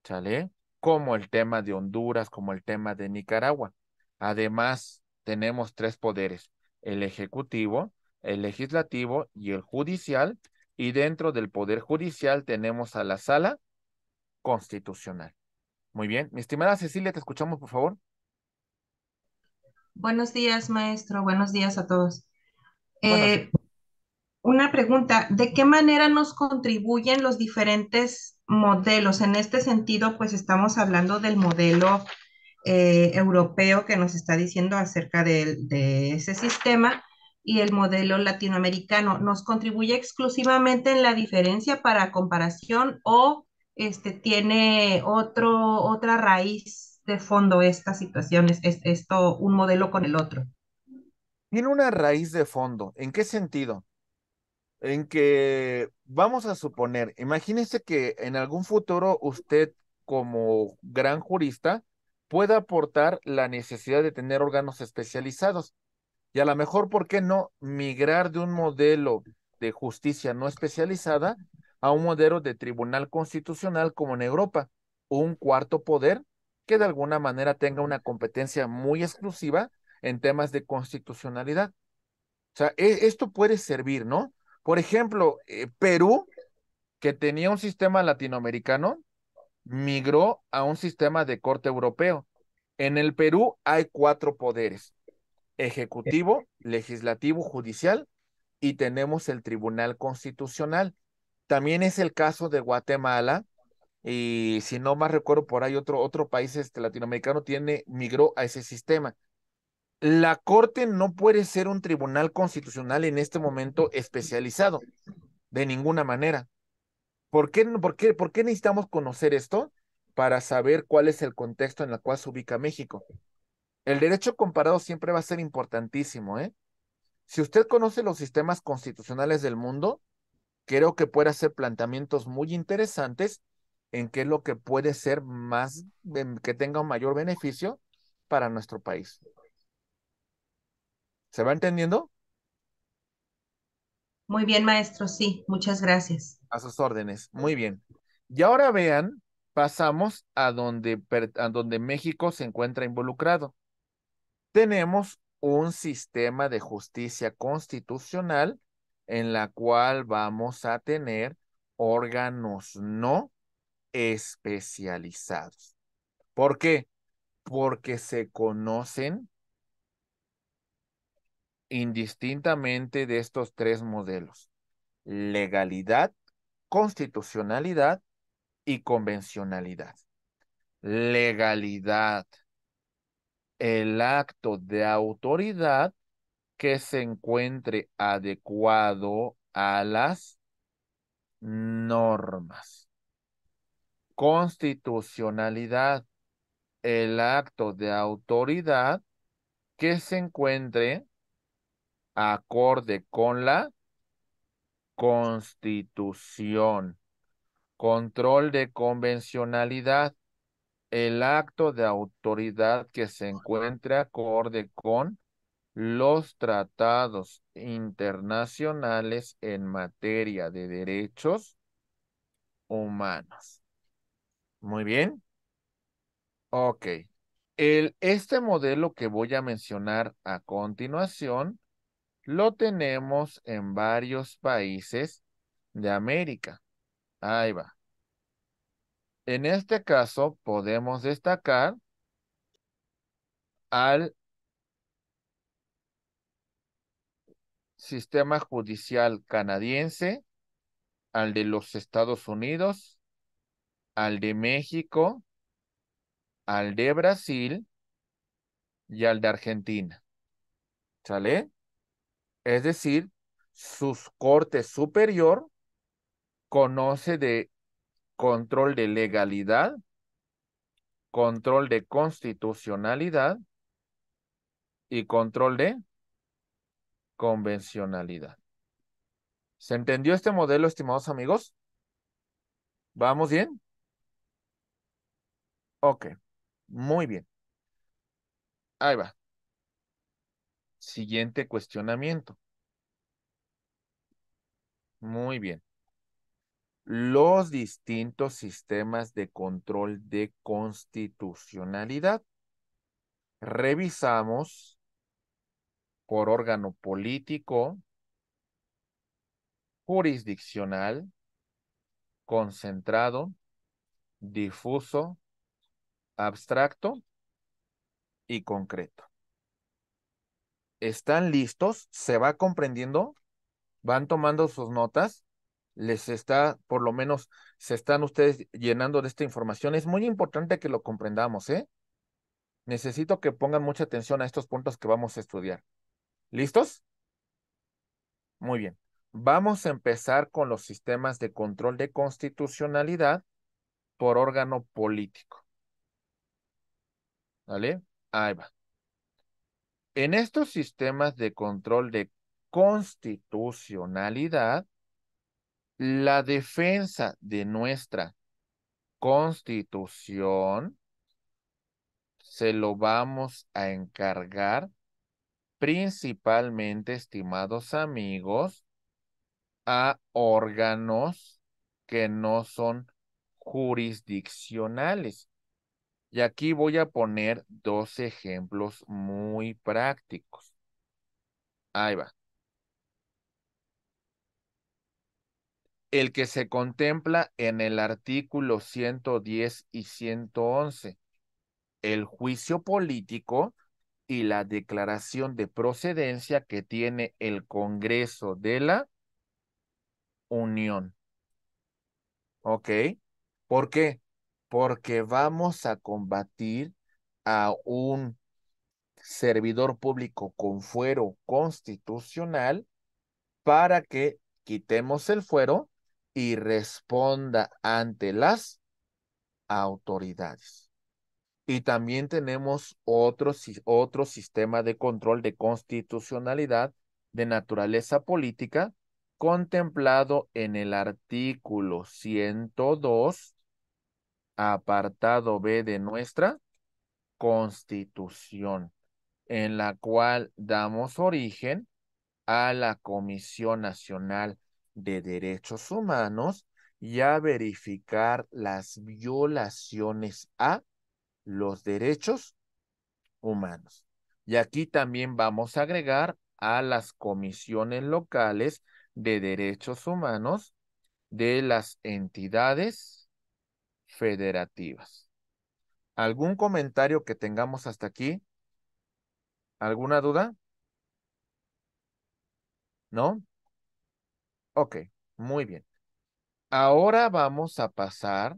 ¿sale? como el tema de Honduras, como el tema de Nicaragua. Además, tenemos tres poderes, el ejecutivo, el legislativo y el judicial, y dentro del poder judicial tenemos a la sala constitucional. Muy bien, mi estimada Cecilia, te escuchamos, por favor. Buenos días, maestro. Buenos días a todos. Eh, una pregunta, ¿de qué manera nos contribuyen los diferentes modelos? En este sentido, pues estamos hablando del modelo eh, europeo que nos está diciendo acerca de, ese sistema y el modelo latinoamericano. ¿Nos contribuye exclusivamente en la diferencia para comparación o este, tiene otro, otra raíz de fondo estas situaciones, es, esto, un modelo con el otro? Tiene una raíz de fondo. ¿En qué sentido? en que vamos a suponer, imagínese que en algún futuro usted como gran jurista pueda aportar la necesidad de tener órganos especializados y a lo mejor, ¿por qué no migrar de un modelo de justicia no especializada a un modelo de tribunal constitucional como en Europa, un cuarto poder que de alguna manera tenga una competencia muy exclusiva en temas de constitucionalidad? O sea, e, esto puede servir, ¿no? Por ejemplo, eh, Perú, que tenía un sistema latinoamericano, migró a un sistema de corte europeo. En el Perú hay cuatro poderes, ejecutivo, legislativo, judicial y tenemos el Tribunal Constitucional. También es el caso de Guatemala y si no más recuerdo por ahí otro, otro país este, latinoamericano tiene, migró a ese sistema la Corte no puede ser un tribunal constitucional en este momento especializado, de ninguna manera. ¿Por qué, por qué, por qué necesitamos conocer esto? Para saber cuál es el contexto en el cual se ubica México. El derecho comparado siempre va a ser importantísimo, ¿eh? Si usted conoce los sistemas constitucionales del mundo, creo que puede hacer planteamientos muy interesantes en qué es lo que puede ser más, que tenga un mayor beneficio para nuestro país. ¿Se va entendiendo? Muy bien, maestro, sí, muchas gracias. A sus órdenes, muy bien. Y ahora vean, pasamos a donde, a donde México se encuentra involucrado. Tenemos un sistema de justicia constitucional en la cual vamos a tener órganos no especializados. ¿Por qué? Porque se conocen indistintamente de estos tres modelos, legalidad, constitucionalidad y convencionalidad. Legalidad, el acto de autoridad que se encuentre adecuado a las normas. Constitucionalidad, el acto de autoridad que se encuentre acorde con la constitución. Control de convencionalidad. El acto de autoridad que se encuentre acorde con los tratados internacionales en materia de derechos humanos. Muy bien. Ok. El, este modelo que voy a mencionar a continuación lo tenemos en varios países de América. Ahí va. En este caso podemos destacar al sistema judicial canadiense, al de los Estados Unidos, al de México, al de Brasil y al de Argentina. ¿Sale? es decir, sus cortes superior conoce de control de legalidad, control de constitucionalidad y control de convencionalidad. ¿Se entendió este modelo, estimados amigos? ¿Vamos bien? Ok, muy bien. Ahí va. Siguiente cuestionamiento. Muy bien. Los distintos sistemas de control de constitucionalidad. Revisamos por órgano político, jurisdiccional, concentrado, difuso, abstracto y concreto están listos, se va comprendiendo, van tomando sus notas, les está, por lo menos, se están ustedes llenando de esta información. Es muy importante que lo comprendamos, ¿eh? Necesito que pongan mucha atención a estos puntos que vamos a estudiar. ¿Listos? Muy bien. Vamos a empezar con los sistemas de control de constitucionalidad por órgano político. ¿Vale? Ahí va. En estos sistemas de control de constitucionalidad, la defensa de nuestra constitución se lo vamos a encargar principalmente, estimados amigos, a órganos que no son jurisdiccionales. Y aquí voy a poner dos ejemplos muy prácticos. Ahí va. El que se contempla en el artículo 110 y 111, el juicio político y la declaración de procedencia que tiene el Congreso de la Unión. ¿Ok? ¿Por qué? porque vamos a combatir a un servidor público con fuero constitucional para que quitemos el fuero y responda ante las autoridades. Y también tenemos otro, sistema de control de constitucionalidad de naturaleza política contemplado en el artículo 102 apartado B de nuestra constitución, en la cual damos origen a la Comisión Nacional de Derechos Humanos y a verificar las violaciones a los derechos humanos. Y aquí también vamos a agregar a las comisiones locales de derechos humanos de las entidades federativas. ¿Algún comentario que tengamos hasta aquí? ¿Alguna duda? ¿No? Ok, muy bien. Ahora vamos a pasar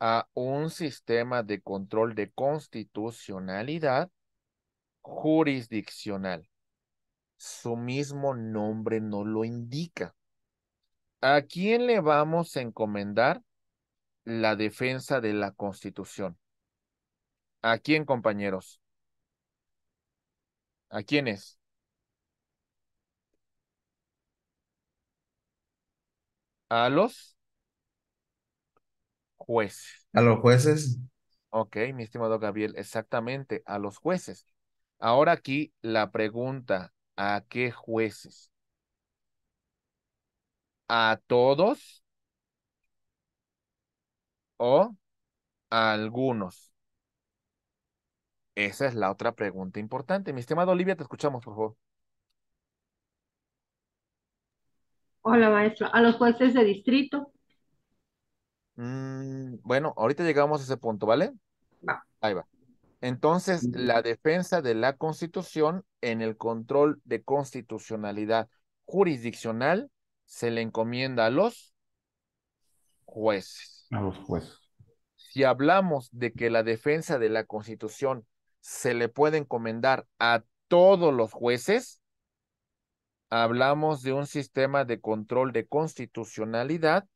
a un sistema de control de constitucionalidad jurisdiccional. Su mismo nombre no lo indica. ¿A quién le vamos a encomendar la defensa de la Constitución. ¿A quién, compañeros? ¿A quiénes? ¿A los? Jueces. ¿A los jueces? Ok, mi estimado Gabriel, exactamente, a los jueces. Ahora aquí la pregunta, ¿a qué jueces? ¿A todos? o algunos? Esa es la otra pregunta importante. Mi estimado Olivia, te escuchamos, por favor. Hola, maestro. ¿A los jueces de distrito? Mm, bueno, ahorita llegamos a ese punto, ¿vale? Va. Ahí va. Entonces, la defensa de la Constitución en el control de constitucionalidad jurisdiccional se le encomienda a los jueces a los jueces. Si hablamos de que la defensa de la Constitución se le puede encomendar a todos los jueces, hablamos de un sistema de control de constitucionalidad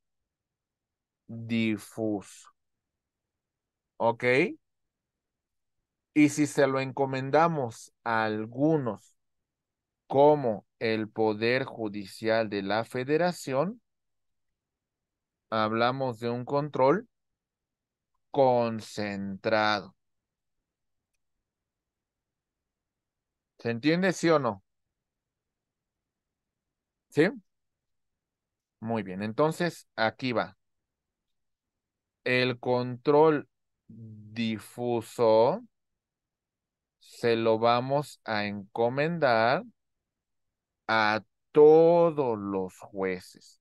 difuso. ¿Ok? Y si se lo encomendamos a algunos, como el Poder Judicial de la Federación, hablamos de un control concentrado. ¿Se entiende sí o no? ¿Sí? Muy bien, entonces aquí va. El control difuso se lo vamos a encomendar a todos los jueces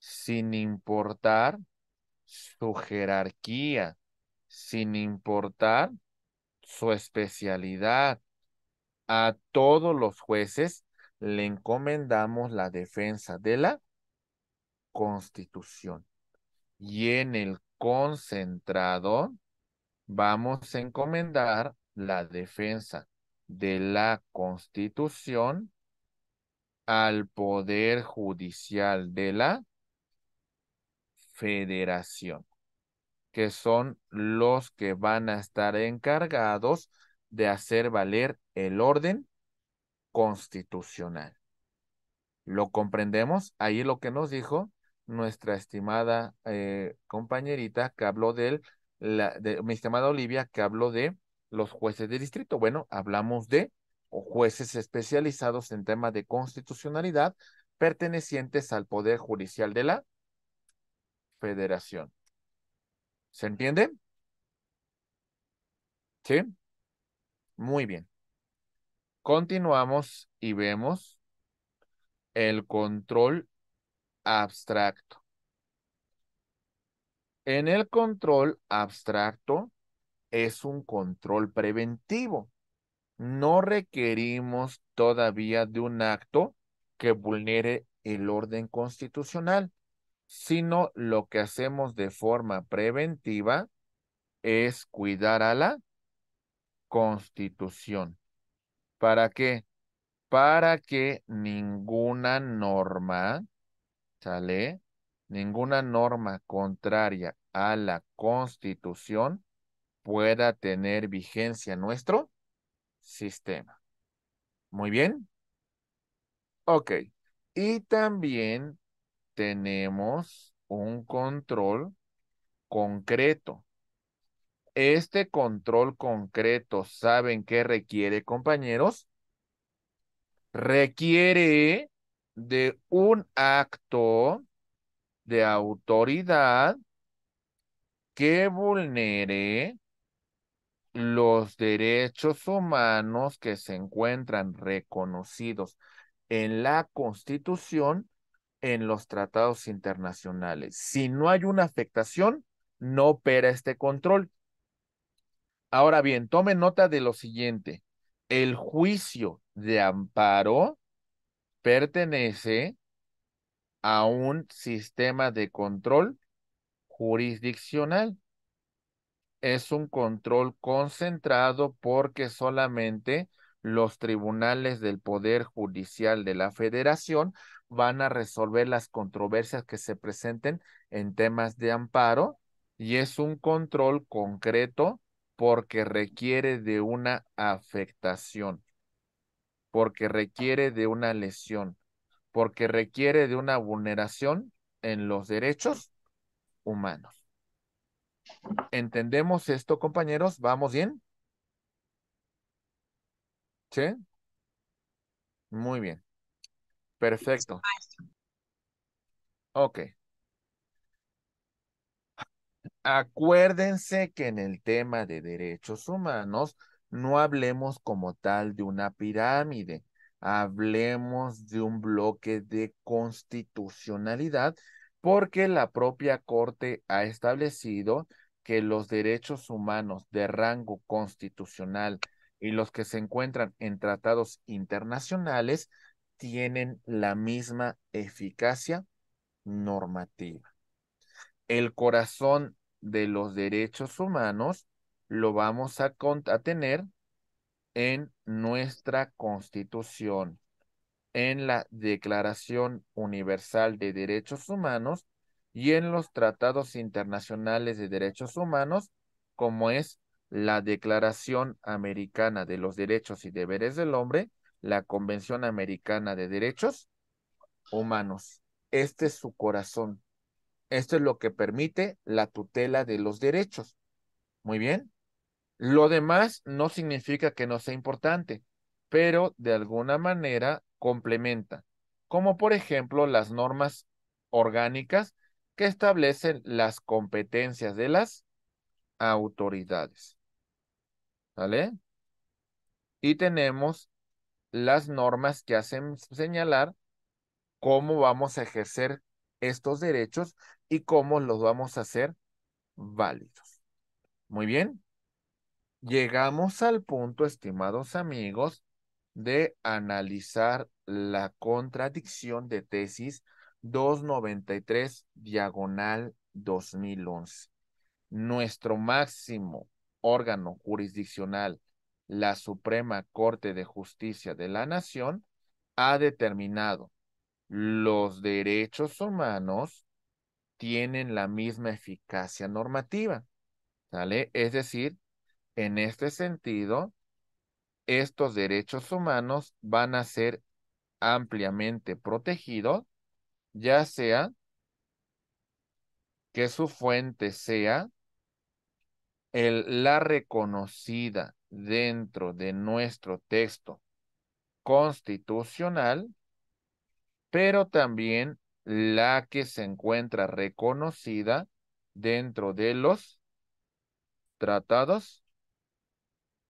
sin importar su jerarquía, sin importar su especialidad. A todos los jueces le encomendamos la defensa de la constitución. Y en el concentrado vamos a encomendar la defensa de la constitución al Poder Judicial de la federación, que son los que van a estar encargados de hacer valer el orden constitucional. ¿Lo comprendemos? Ahí lo que nos dijo nuestra estimada eh, compañerita que habló del, la, de, mi estimada Olivia que habló de los jueces de distrito. Bueno, hablamos de jueces especializados en temas de constitucionalidad pertenecientes al Poder Judicial de la federación. ¿Se entiende? ¿Sí? Muy bien. Continuamos y vemos el control abstracto. En el control abstracto es un control preventivo. No requerimos todavía de un acto que vulnere el orden constitucional sino lo que hacemos de forma preventiva es cuidar a la constitución. ¿Para qué? Para que ninguna norma, ¿sale? Ninguna norma contraria a la constitución pueda tener vigencia en nuestro sistema. Muy bien. Ok. Y también tenemos un control concreto. Este control concreto, ¿saben qué requiere, compañeros? Requiere de un acto de autoridad que vulnere los derechos humanos que se encuentran reconocidos en la Constitución en los tratados internacionales. Si no hay una afectación, no opera este control. Ahora bien, tome nota de lo siguiente. El juicio de amparo pertenece a un sistema de control jurisdiccional. Es un control concentrado porque solamente los tribunales del Poder Judicial de la Federación van a resolver las controversias que se presenten en temas de amparo y es un control concreto porque requiere de una afectación, porque requiere de una lesión, porque requiere de una vulneración en los derechos humanos. ¿Entendemos esto, compañeros? ¿Vamos bien? ¿Sí? Muy bien. Perfecto. Ok. Acuérdense que en el tema de derechos humanos no hablemos como tal de una pirámide, hablemos de un bloque de constitucionalidad porque la propia Corte ha establecido que los derechos humanos de rango constitucional y los que se encuentran en tratados internacionales tienen la misma eficacia normativa. El corazón de los derechos humanos lo vamos a, a tener en nuestra constitución, en la Declaración Universal de Derechos Humanos y en los tratados internacionales de derechos humanos, como es la Declaración Americana de los Derechos y Deberes del Hombre la Convención Americana de Derechos Humanos. Este es su corazón. Esto es lo que permite la tutela de los derechos. Muy bien. Lo demás no significa que no sea importante, pero de alguna manera complementa, como por ejemplo las normas orgánicas que establecen las competencias de las autoridades. ¿Vale? Y tenemos las normas que hacen señalar cómo vamos a ejercer estos derechos y cómo los vamos a hacer válidos. Muy bien. Llegamos al punto, estimados amigos, de analizar la contradicción de tesis 293 diagonal 2011. Nuestro máximo órgano jurisdiccional la Suprema Corte de Justicia de la Nación ha determinado los derechos humanos tienen la misma eficacia normativa. ¿Sale? Es decir, en este sentido, estos derechos humanos van a ser ampliamente protegidos, ya sea que su fuente sea la reconocida dentro de nuestro texto constitucional, pero también la que se encuentra reconocida dentro de los tratados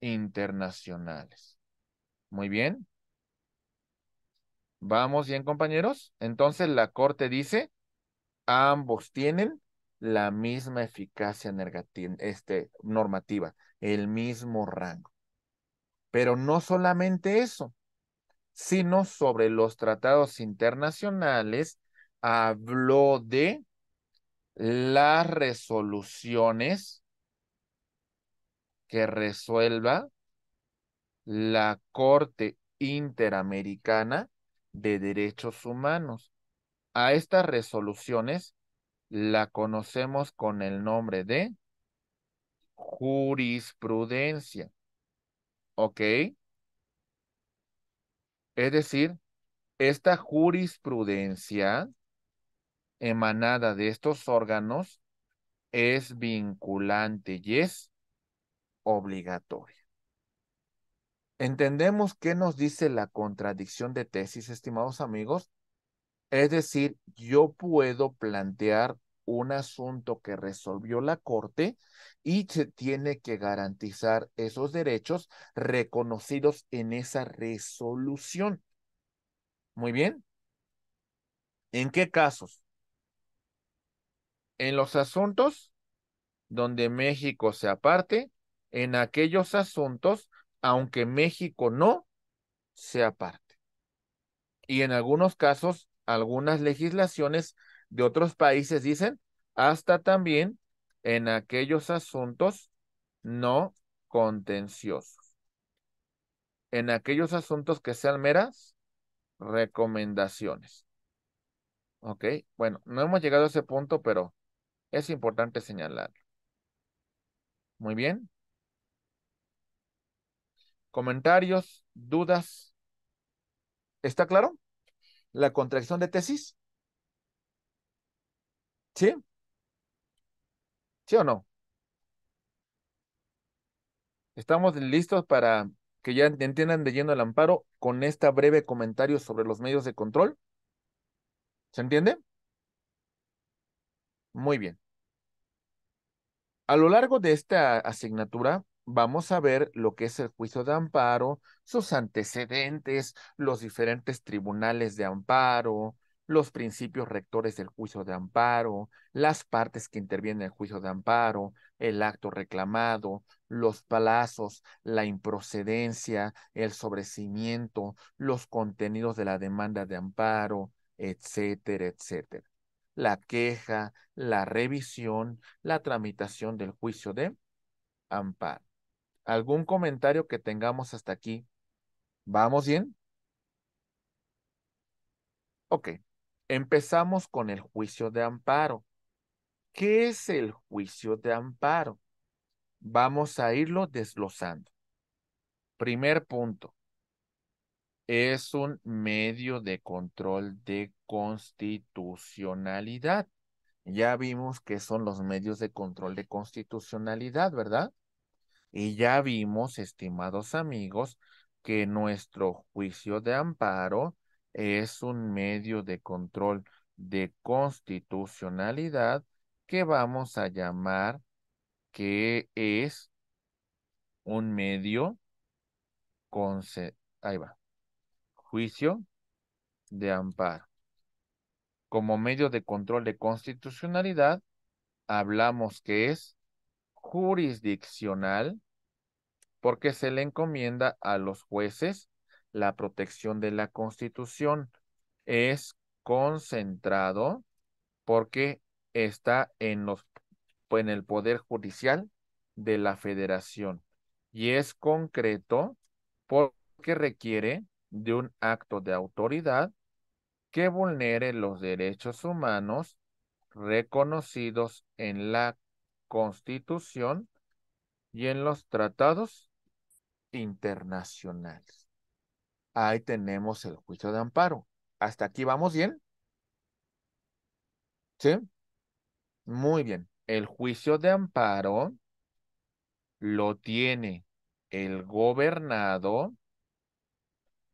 internacionales. Muy bien. Vamos bien, compañeros. Entonces la Corte dice, ambos tienen la misma eficacia este, normativa el mismo rango. Pero no solamente eso, sino sobre los tratados internacionales habló de las resoluciones que resuelva la Corte Interamericana de Derechos Humanos. A estas resoluciones la conocemos con el nombre de jurisprudencia. ¿Ok? Es decir, esta jurisprudencia emanada de estos órganos es vinculante y es obligatoria. ¿Entendemos qué nos dice la contradicción de tesis, estimados amigos? Es decir, yo puedo plantear un asunto que resolvió la Corte y se tiene que garantizar esos derechos reconocidos en esa resolución. Muy bien. ¿En qué casos? En los asuntos donde México se aparte, en aquellos asuntos, aunque México no se aparte. Y en algunos casos, algunas legislaciones de otros países dicen, hasta también en aquellos asuntos no contenciosos. En aquellos asuntos que sean meras recomendaciones. Ok, bueno, no hemos llegado a ese punto, pero es importante señalarlo. Muy bien. Comentarios, dudas. ¿Está claro? La contracción de tesis ¿Sí? ¿Sí o no? Estamos listos para que ya entiendan de lleno el amparo con este breve comentario sobre los medios de control. ¿Se entiende? Muy bien. A lo largo de esta asignatura vamos a ver lo que es el juicio de amparo, sus antecedentes, los diferentes tribunales de amparo, los principios rectores del juicio de amparo, las partes que intervienen en el juicio de amparo, el acto reclamado, los plazos, la improcedencia, el sobrecimiento, los contenidos de la demanda de amparo, etcétera, etcétera. La queja, la revisión, la tramitación del juicio de amparo. ¿Algún comentario que tengamos hasta aquí? ¿Vamos bien? Ok, Empezamos con el juicio de amparo. ¿Qué es el juicio de amparo? Vamos a irlo desglosando. Primer punto. Es un medio de control de constitucionalidad. Ya vimos que son los medios de control de constitucionalidad, ¿verdad? Y ya vimos, estimados amigos, que nuestro juicio de amparo es un medio de control de constitucionalidad que vamos a llamar que es un medio con ahí va, juicio de amparo. Como medio de control de constitucionalidad, hablamos que es jurisdiccional porque se le encomienda a los jueces la protección de la Constitución. Es concentrado porque está en, los, en el Poder Judicial de la Federación y es concreto porque requiere de un acto de autoridad que vulnere los derechos humanos reconocidos en la Constitución y en los tratados internacionales. Ahí tenemos el juicio de amparo. ¿Hasta aquí vamos bien? ¿Sí? Muy bien. El juicio de amparo lo tiene el gobernado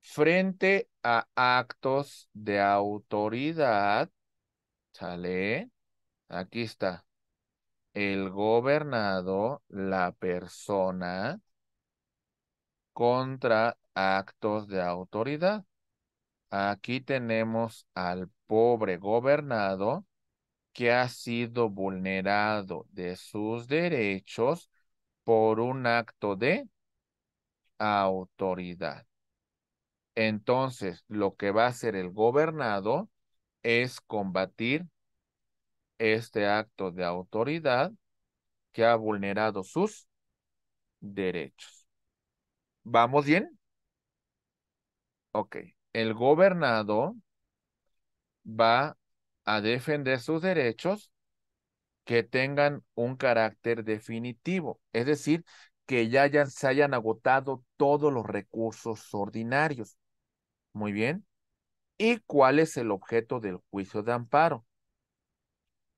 frente a actos de autoridad. ¿Sale? Aquí está. El gobernado, la persona, contra actos de autoridad. Aquí tenemos al pobre gobernado que ha sido vulnerado de sus derechos por un acto de autoridad. Entonces, lo que va a hacer el gobernado es combatir este acto de autoridad que ha vulnerado sus derechos. ¿Vamos bien? Ok, el gobernador va a defender sus derechos que tengan un carácter definitivo, es decir, que ya se hayan agotado todos los recursos ordinarios. Muy bien. ¿Y cuál es el objeto del juicio de amparo?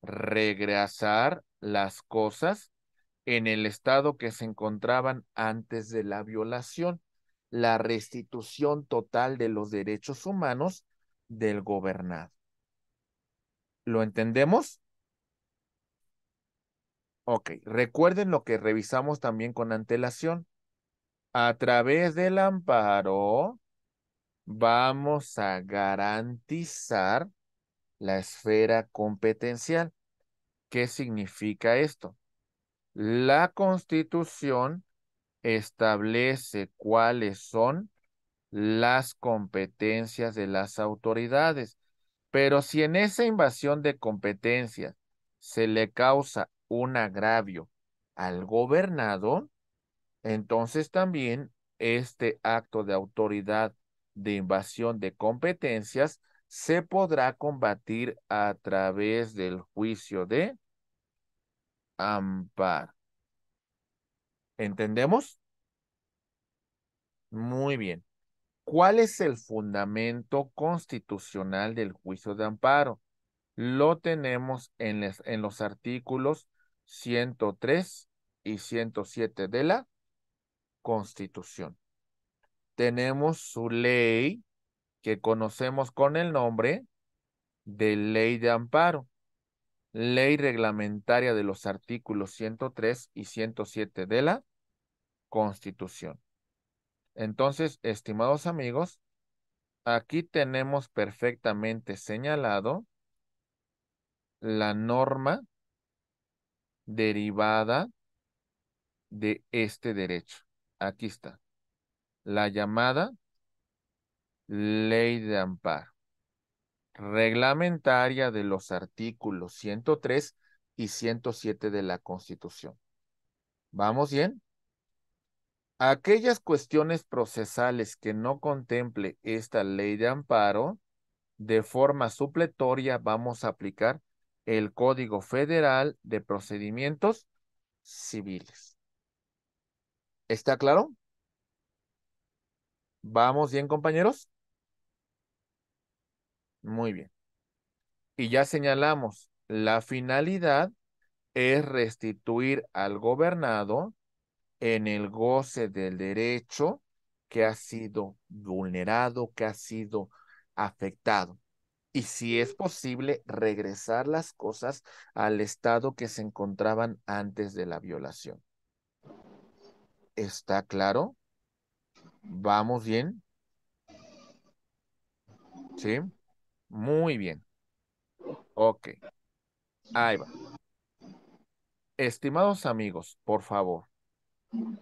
Regresar las cosas en el estado que se encontraban antes de la violación la restitución total de los derechos humanos del gobernado. ¿Lo entendemos? Ok, recuerden lo que revisamos también con antelación. A través del amparo vamos a garantizar la esfera competencial. ¿Qué significa esto? La constitución establece cuáles son las competencias de las autoridades. Pero si en esa invasión de competencias se le causa un agravio al gobernado, entonces también este acto de autoridad de invasión de competencias se podrá combatir a través del juicio de amparo. ¿Entendemos? Muy bien. ¿Cuál es el fundamento constitucional del juicio de amparo? Lo tenemos en, en los artículos 103 y 107 de la Constitución. Tenemos su ley que conocemos con el nombre de Ley de Amparo, Ley Reglamentaria de los artículos 103 y 107 de la constitución. Entonces, estimados amigos, aquí tenemos perfectamente señalado la norma derivada de este derecho. Aquí está. La llamada ley de amparo reglamentaria de los artículos 103 y 107 de la Constitución. ¿Vamos bien? Aquellas cuestiones procesales que no contemple esta ley de amparo, de forma supletoria vamos a aplicar el Código Federal de Procedimientos Civiles. ¿Está claro? ¿Vamos bien, compañeros? Muy bien. Y ya señalamos, la finalidad es restituir al gobernado en el goce del derecho que ha sido vulnerado, que ha sido afectado. Y si es posible, regresar las cosas al estado que se encontraban antes de la violación. ¿Está claro? ¿Vamos bien? ¿Sí? Muy bien. Ok. Ahí va. Estimados amigos, por favor,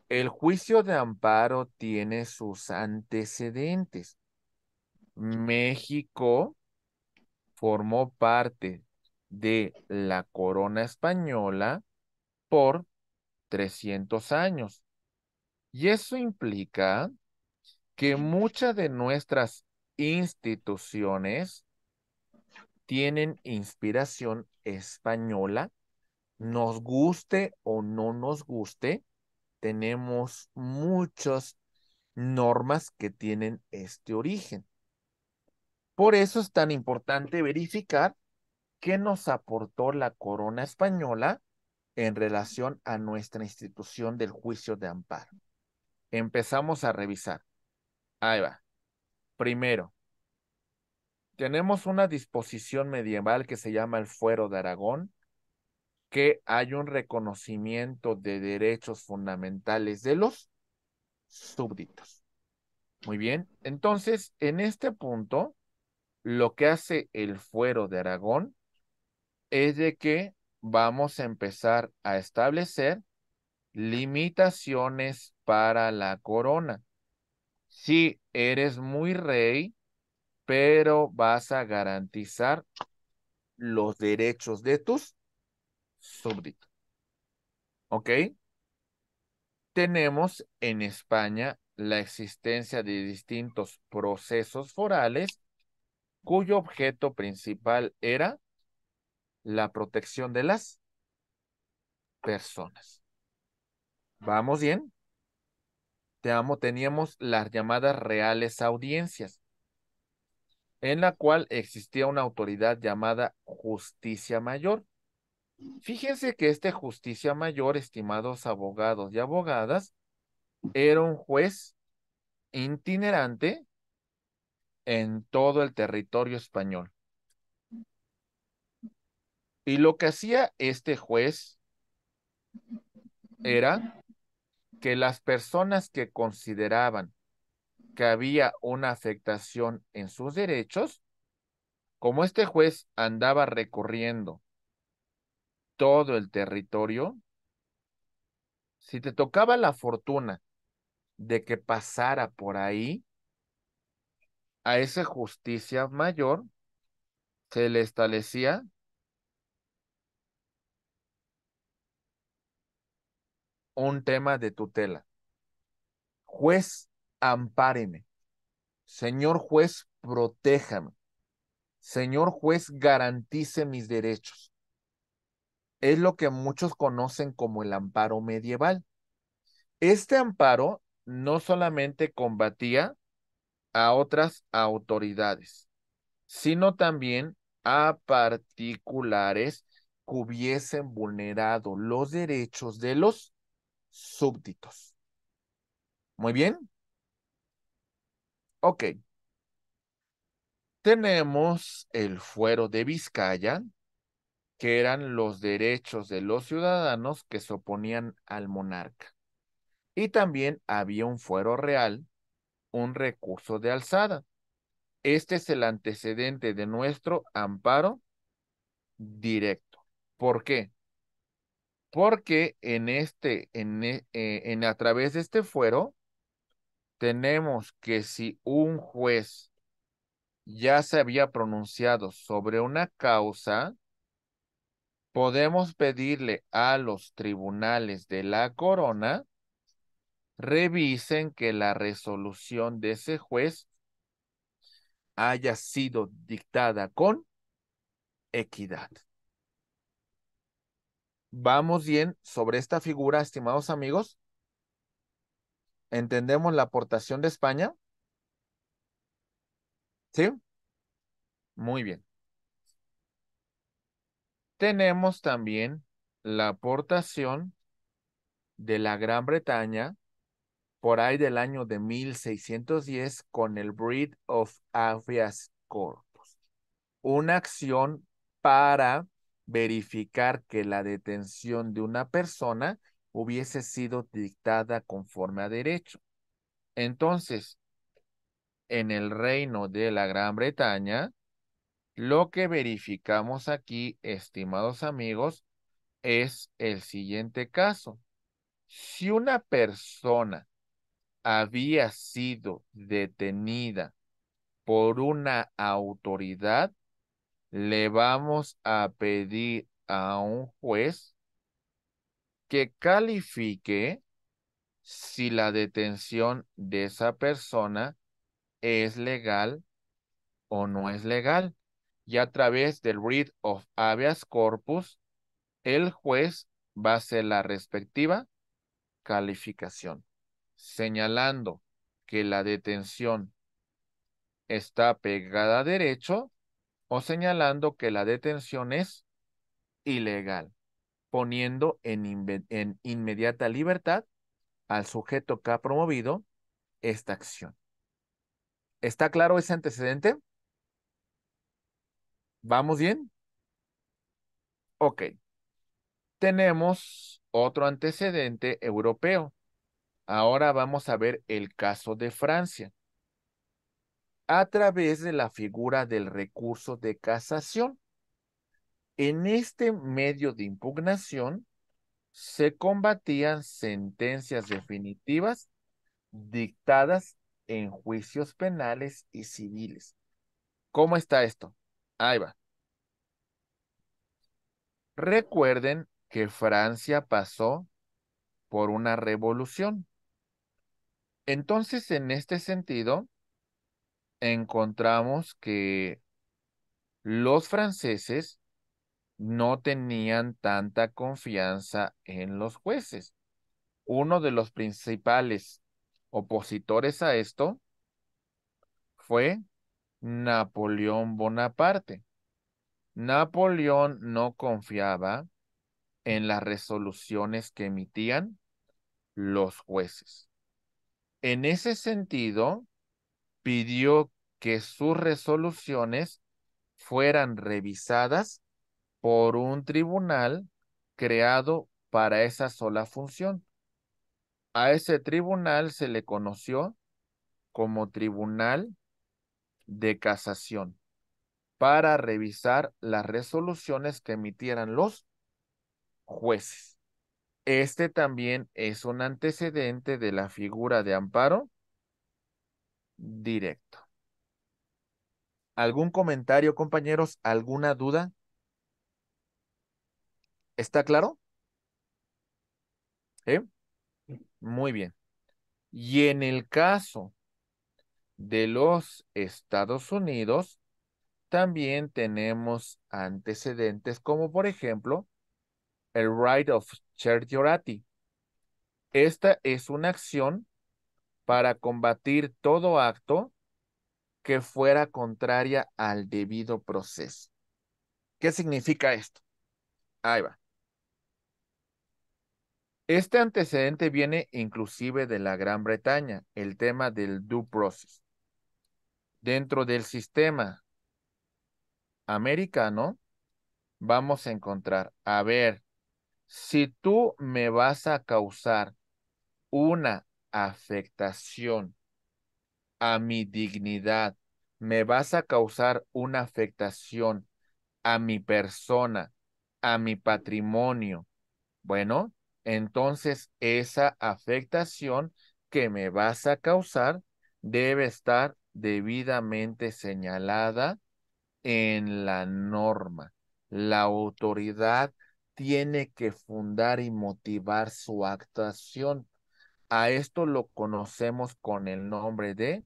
el juicio de amparo tiene sus antecedentes. México formó parte de la corona española por 300 años. Y eso implica que muchas de nuestras instituciones tienen inspiración española, nos guste o no nos guste, tenemos muchas normas que tienen este origen. Por eso es tan importante verificar qué nos aportó la corona española en relación a nuestra institución del juicio de amparo. Empezamos a revisar. Ahí va. Primero, tenemos una disposición medieval que se llama el Fuero de Aragón, que hay un reconocimiento de derechos fundamentales de los súbditos. Muy bien, entonces en este punto, lo que hace el fuero de Aragón es de que vamos a empezar a establecer limitaciones para la corona. Si eres muy rey, pero vas a garantizar los derechos de tus súbdito. ¿Ok? Tenemos en España la existencia de distintos procesos forales cuyo objeto principal era la protección de las personas. ¿Vamos bien? Te teníamos las llamadas reales audiencias, en la cual existía una autoridad llamada justicia mayor, Fíjense que este justicia mayor, estimados abogados y abogadas, era un juez itinerante en todo el territorio español. Y lo que hacía este juez era que las personas que consideraban que había una afectación en sus derechos, como este juez andaba recorriendo todo el territorio, si te tocaba la fortuna de que pasara por ahí, a esa justicia mayor se le establecía un tema de tutela. Juez, ampáreme. Señor juez, protéjame. Señor juez, garantice mis derechos es lo que muchos conocen como el amparo medieval. Este amparo no solamente combatía a otras autoridades, sino también a particulares que hubiesen vulnerado los derechos de los súbditos. Muy bien. Ok. Tenemos el fuero de Vizcaya, que eran los derechos de los ciudadanos que se oponían al monarca. Y también había un fuero real, un recurso de alzada. Este es el antecedente de nuestro amparo directo. ¿Por qué? Porque en este, en, e, eh, a través de este fuero, tenemos que si un juez ya se había pronunciado sobre una causa, podemos pedirle a los tribunales de la corona revisen que la resolución de ese juez haya sido dictada con equidad. Vamos bien sobre esta figura, estimados amigos. ¿Entendemos la aportación de España? ¿Sí? Muy bien tenemos también la aportación de la Gran Bretaña por ahí del año de 1610 con el Breed of Avias Corpus, una acción para verificar que la detención de una persona hubiese sido dictada conforme a derecho. Entonces, en el reino de la Gran Bretaña, lo que verificamos aquí, estimados amigos, es el siguiente caso. Si una persona había sido detenida por una autoridad, le vamos a pedir a un juez que califique si la detención de esa persona es legal o no es legal y a través del writ of habeas corpus, el juez va a hacer la respectiva calificación, señalando que la detención está pegada a derecho o señalando que la detención es ilegal, poniendo en inmediata libertad al sujeto que ha promovido esta acción. ¿Está claro ese antecedente? ¿Vamos bien? Ok. Tenemos otro antecedente europeo. Ahora vamos a ver el caso de Francia. A través de la figura del recurso de casación. En este medio de impugnación se combatían sentencias definitivas dictadas en juicios penales y civiles. ¿Cómo está esto? Ahí va. Recuerden que Francia pasó por una revolución. Entonces, en este sentido, encontramos que los franceses no tenían tanta confianza en los jueces. Uno de los principales opositores a esto fue Napoleón Bonaparte. Napoleón no confiaba en las resoluciones que emitían los jueces. En ese sentido, pidió que sus resoluciones fueran revisadas por un tribunal creado para esa sola función. A ese tribunal se le conoció como Tribunal de casación para revisar las resoluciones que emitieran los jueces. Este también es un antecedente de la figura de amparo directo. ¿Algún comentario, compañeros? ¿Alguna duda? ¿Está claro? ¿Eh? Muy bien. Y en el caso de los Estados Unidos, también tenemos antecedentes como por ejemplo el right of certiorati. Esta es una acción para combatir todo acto que fuera contraria al debido proceso. ¿Qué significa esto? Ahí va. Este antecedente viene inclusive de la Gran Bretaña, el tema del due process dentro del sistema americano, vamos a encontrar, a ver, si tú me vas a causar una afectación a mi dignidad, me vas a causar una afectación a mi persona, a mi patrimonio. Bueno, entonces esa afectación que me vas a causar debe estar debidamente señalada en la norma. La autoridad tiene que fundar y motivar su actuación. A esto lo conocemos con el nombre de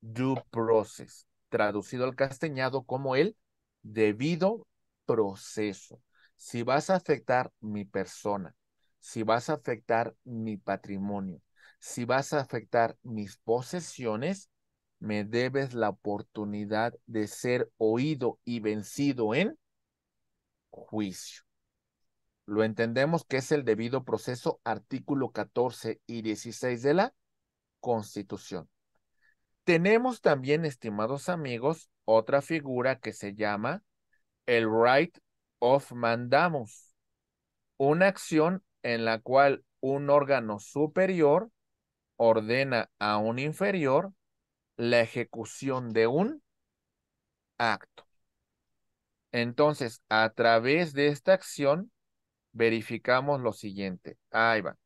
due process, traducido al castellano como el debido proceso. Si vas a afectar mi persona, si vas a afectar mi patrimonio, si vas a afectar mis posesiones, me debes la oportunidad de ser oído y vencido en juicio. Lo entendemos que es el debido proceso, artículo 14 y 16 de la Constitución. Tenemos también, estimados amigos, otra figura que se llama el right of mandamus, una acción en la cual un órgano superior ordena a un inferior la ejecución de un acto. Entonces, a través de esta acción, verificamos lo siguiente. Ahí va.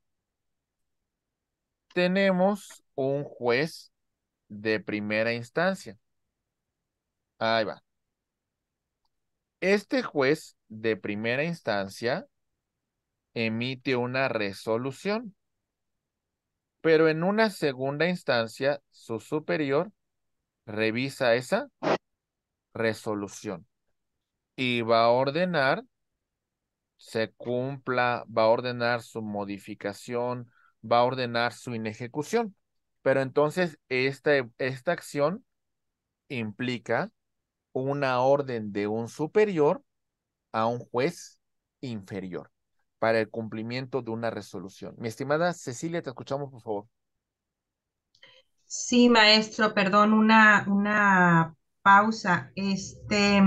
Tenemos un juez de primera instancia. Ahí va. Este juez de primera instancia emite una resolución pero en una segunda instancia, su superior revisa esa resolución y va a ordenar, se cumpla, va a ordenar su modificación, va a ordenar su inejecución. Pero entonces esta, esta acción implica una orden de un superior a un juez inferior para el cumplimiento de una resolución. Mi estimada Cecilia, te escuchamos, por favor. Sí, maestro, perdón, una, una pausa. Este,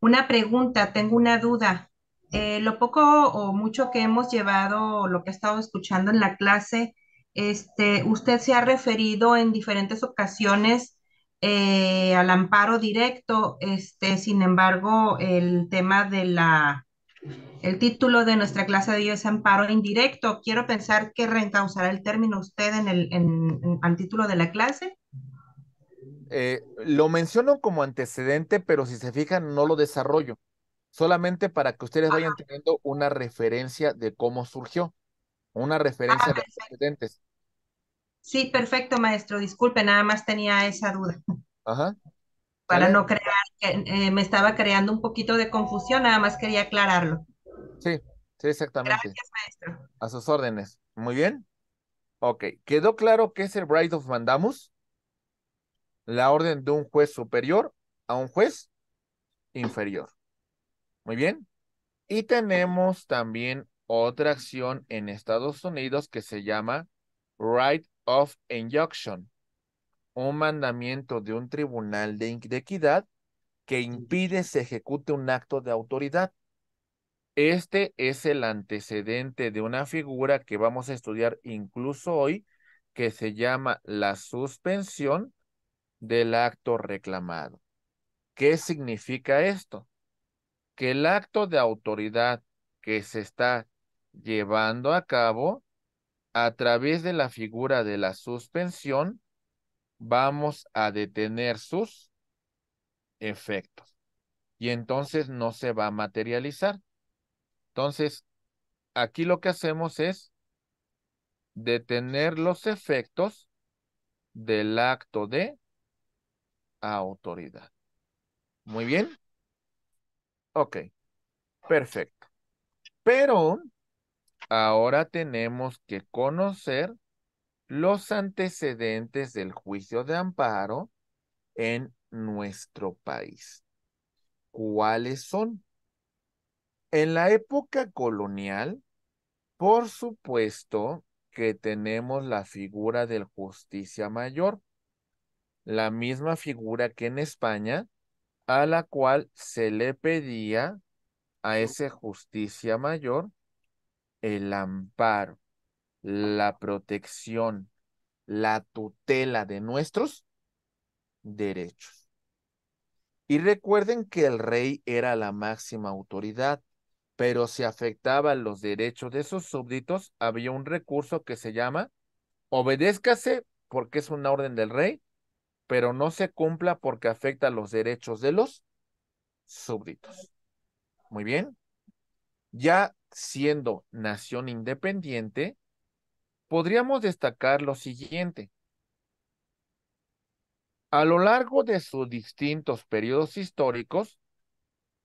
una pregunta, tengo una duda. Eh, lo poco o mucho que hemos llevado, lo que he estado escuchando en la clase, este, usted se ha referido en diferentes ocasiones eh, al amparo directo, este, sin embargo, el tema de la el título de nuestra clase de hoy es Amparo Indirecto. Quiero pensar ¿qué reencausará el término usted en el, en, al título de la clase. Eh, lo menciono como antecedente, pero si se fijan, no lo desarrollo. Solamente para que ustedes vayan teniendo una referencia de cómo surgió. Una referencia ah, de antecedentes. Sí, perfecto, maestro. Disculpe, nada más tenía esa duda. Ajá. Para no crear, que, eh, me estaba creando un poquito de confusión, nada más quería aclararlo. Sí, sí, exactamente. Gracias, maestro. A sus órdenes. Muy bien. Ok, ¿quedó claro qué es el right of mandamus? La orden de un juez superior a un juez inferior. Muy bien. Y tenemos también otra acción en Estados Unidos que se llama right of injunction, un mandamiento de un tribunal de, de equidad que impide se ejecute un acto de autoridad. Este es el antecedente de una figura que vamos a estudiar incluso hoy, que se llama la suspensión del acto reclamado. ¿Qué significa esto? Que el acto de autoridad que se está llevando a cabo a través de la figura de la suspensión, vamos a detener sus efectos. Y entonces no se va a materializar. Entonces, aquí lo que hacemos es detener los efectos del acto de autoridad. Muy bien. Ok, perfecto. Pero ahora tenemos que conocer los antecedentes del juicio de amparo en nuestro país. ¿Cuáles son? En la época colonial, por supuesto que tenemos la figura del justicia mayor, la misma figura que en España, a la cual se le pedía a ese justicia mayor el amparo, la protección, la tutela de nuestros derechos. Y recuerden que el rey era la máxima autoridad, pero si afectaban los derechos de sus súbditos, había un recurso que se llama obedézcase porque es una orden del rey, pero no se cumpla porque afecta los derechos de los súbditos. Muy bien. Ya siendo nación independiente, podríamos destacar lo siguiente. A lo largo de sus distintos periodos históricos,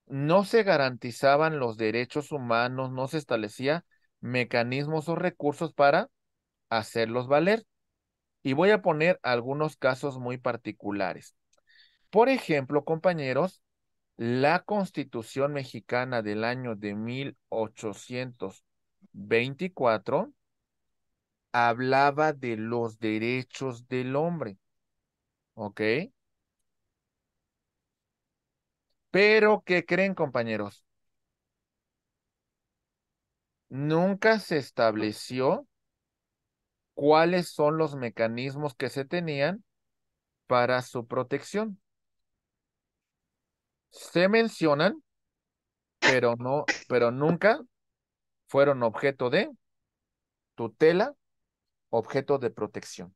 no se garantizaban los derechos humanos, no se establecía mecanismos o recursos para hacerlos valer. Y voy a poner algunos casos muy particulares. Por ejemplo, compañeros, la Constitución mexicana del año de 1824 hablaba de los derechos del hombre. ¿Ok? Pero, ¿qué creen, compañeros? Nunca se estableció cuáles son los mecanismos que se tenían para su protección. Se mencionan, pero no, pero nunca fueron objeto de tutela, objeto de protección.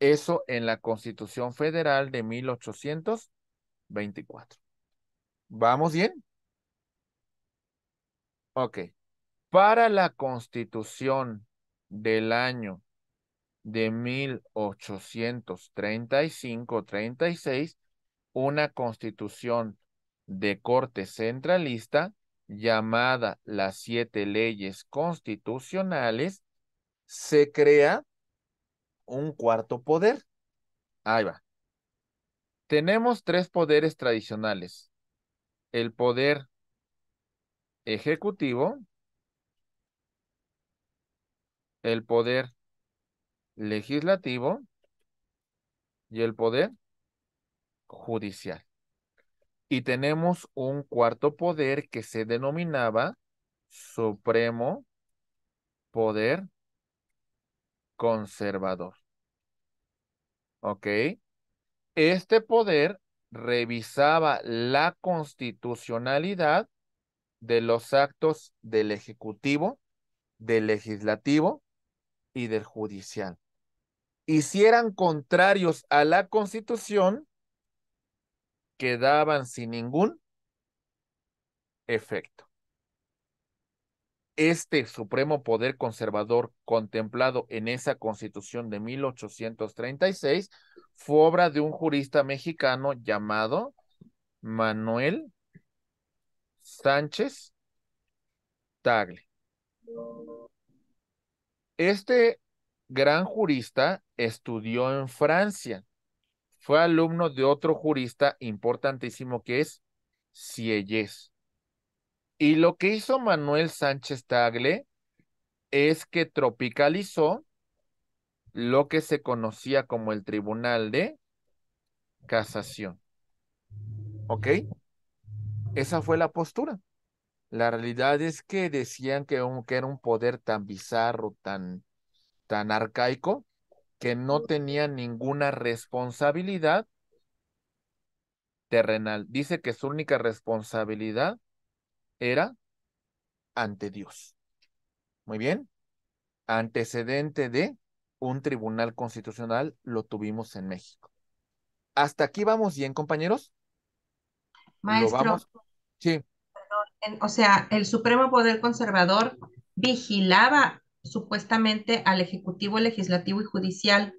Eso en la Constitución Federal de 1824. ¿Vamos bien? Ok. Para la constitución del año de 1835-36, una constitución de corte centralista llamada las siete leyes constitucionales, se crea un cuarto poder. Ahí va. Tenemos tres poderes tradicionales, el poder ejecutivo, el poder legislativo y el poder judicial. Y tenemos un cuarto poder que se denominaba Supremo Poder Conservador. ¿Ok? Este poder revisaba la constitucionalidad de los actos del Ejecutivo, del Legislativo y del Judicial. Y si eran contrarios a la Constitución, quedaban sin ningún efecto este supremo poder conservador contemplado en esa constitución de 1836 fue obra de un jurista mexicano llamado Manuel Sánchez Tagle. Este gran jurista estudió en Francia. Fue alumno de otro jurista importantísimo que es Sieyès. Y lo que hizo Manuel Sánchez Tagle es que tropicalizó lo que se conocía como el Tribunal de Casación. ¿Ok? Esa fue la postura. La realidad es que decían que, era un poder tan bizarro, tan, tan arcaico, que no tenía ninguna responsabilidad terrenal. Dice que su única responsabilidad era ante Dios. Muy bien. Antecedente de un tribunal constitucional lo tuvimos en México. Hasta aquí vamos bien, compañeros. Maestro. Sí. o sea, el Supremo Poder Conservador vigilaba supuestamente al Ejecutivo, Legislativo y Judicial.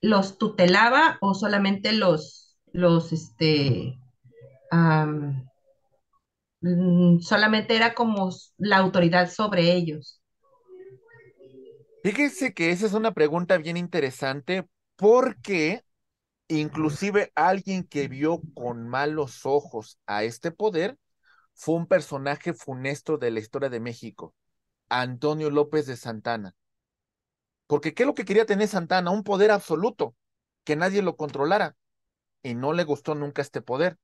¿Los tutelaba o solamente los, los, este, Mm, solamente era como la autoridad sobre ellos. Fíjense que esa es una pregunta bien interesante porque inclusive alguien que vio con malos ojos a este poder fue un personaje funesto de la historia de México, Antonio López de Santana. Porque ¿qué es lo que quería tener Santana? Un poder absoluto, que nadie lo controlara. Y no le gustó nunca este poder.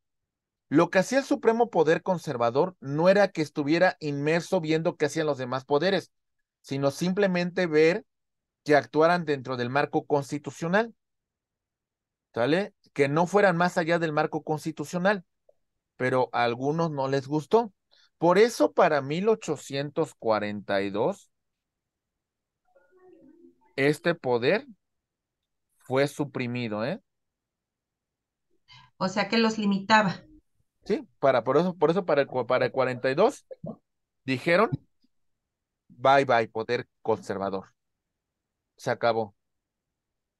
Lo que hacía el supremo poder conservador no era que estuviera inmerso viendo qué hacían los demás poderes, sino simplemente ver que actuaran dentro del marco constitucional. ¿Sale? Que no fueran más allá del marco constitucional, pero a algunos no les gustó. Por eso para 1842, este poder fue suprimido, ¿eh? O sea que los limitaba. Sí, para, por eso, por eso para el, para el 42 dijeron, bye bye, poder conservador. Se acabó.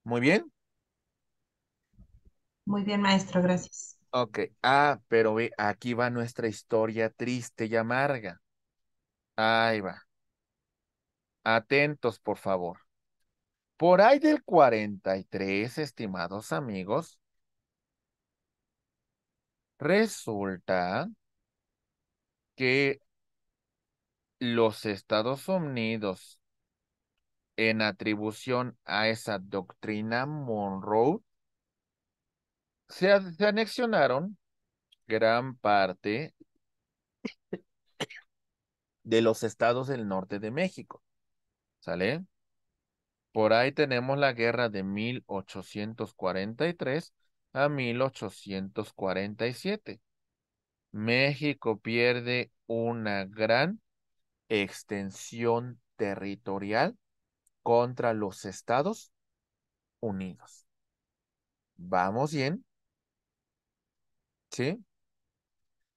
Muy bien. Muy bien, maestro, gracias. Ok, ah, pero ve, aquí va nuestra historia triste y amarga. Ahí va. Atentos, por favor. Por ahí del 43, estimados amigos, Resulta que los Estados Unidos, en atribución a esa doctrina Monroe, se, anexionaron gran parte de los estados del norte de México. ¿Sale? Por ahí tenemos la guerra de 1843 a 1847. México pierde una gran extensión territorial contra los Estados Unidos. ¿Vamos bien? ¿Sí?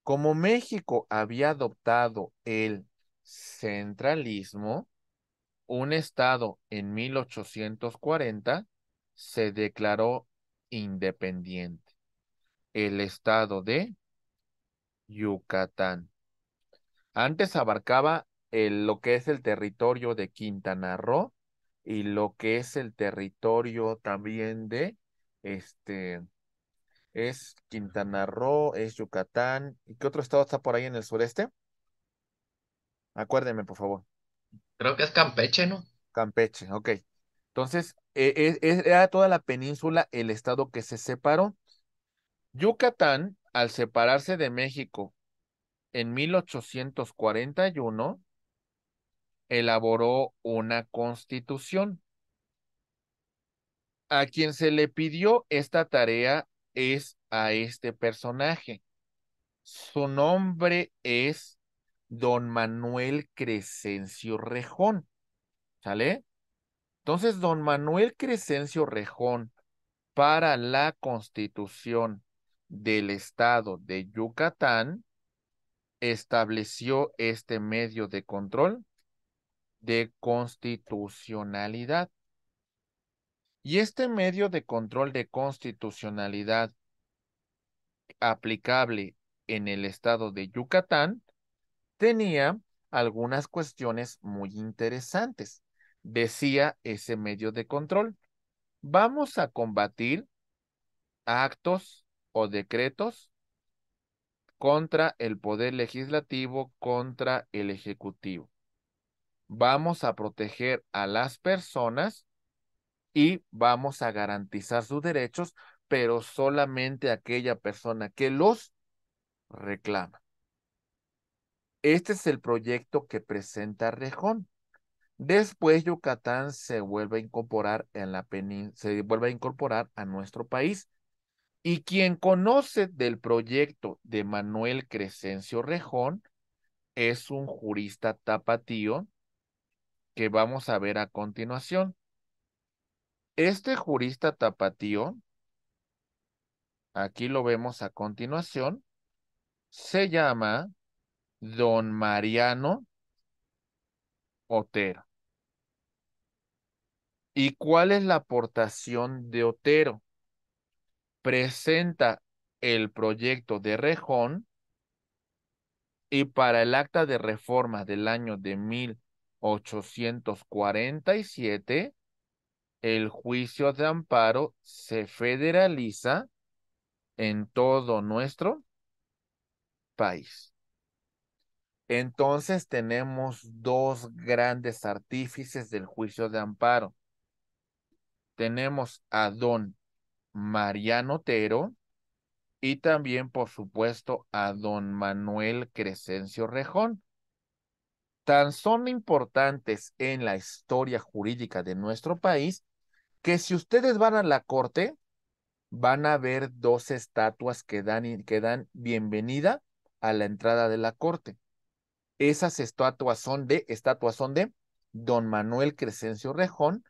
Como México había adoptado el centralismo, un estado en 1840 se declaró independiente, el estado de Yucatán. Antes abarcaba lo que es el territorio de Quintana Roo y lo que es el territorio también de este es Quintana Roo, es Yucatán. ¿Y qué otro estado está por ahí en el sureste? Acuérdenme, por favor. Creo que es Campeche, ¿no? Campeche, ok. Entonces, e, e, era toda la península el estado que se separó. Yucatán, al separarse de México en 1841, elaboró una constitución. A quien se le pidió esta tarea es a este personaje. Su nombre es don Manuel Crescencio Rejón. ¿Sale? Entonces, don Manuel Crescencio Rejón, para la constitución del estado de Yucatán, estableció este medio de control de constitucionalidad. Y este medio de control de constitucionalidad aplicable en el estado de Yucatán tenía algunas cuestiones muy interesantes decía ese medio de control. Vamos a combatir actos o decretos contra el poder legislativo, contra el ejecutivo. Vamos a proteger a las personas y vamos a garantizar sus derechos, pero solamente aquella persona que los reclama. Este es el proyecto que presenta Rejón. Después Yucatán se vuelve a incorporar en la se vuelve a incorporar a nuestro país. Y quien conoce del proyecto de Manuel Crescencio Rejón es un jurista tapatío que vamos a ver a continuación. Este jurista tapatío, aquí lo vemos a continuación, se llama don Mariano Otero. ¿Y cuál es la aportación de Otero? Presenta el proyecto de Rejón y para el acta de reforma del año de 1847, el juicio de amparo se federaliza en todo nuestro país. Entonces tenemos dos grandes artífices del juicio de amparo. Tenemos a don Mariano Otero y también, por supuesto, a don Manuel Crescencio Rejón. Tan son importantes en la historia jurídica de nuestro país que si ustedes van a la corte, van a ver dos estatuas que dan, que dan bienvenida a la entrada de la corte. Esas estatuas son de, estatuas son de don Manuel Crescencio Rejón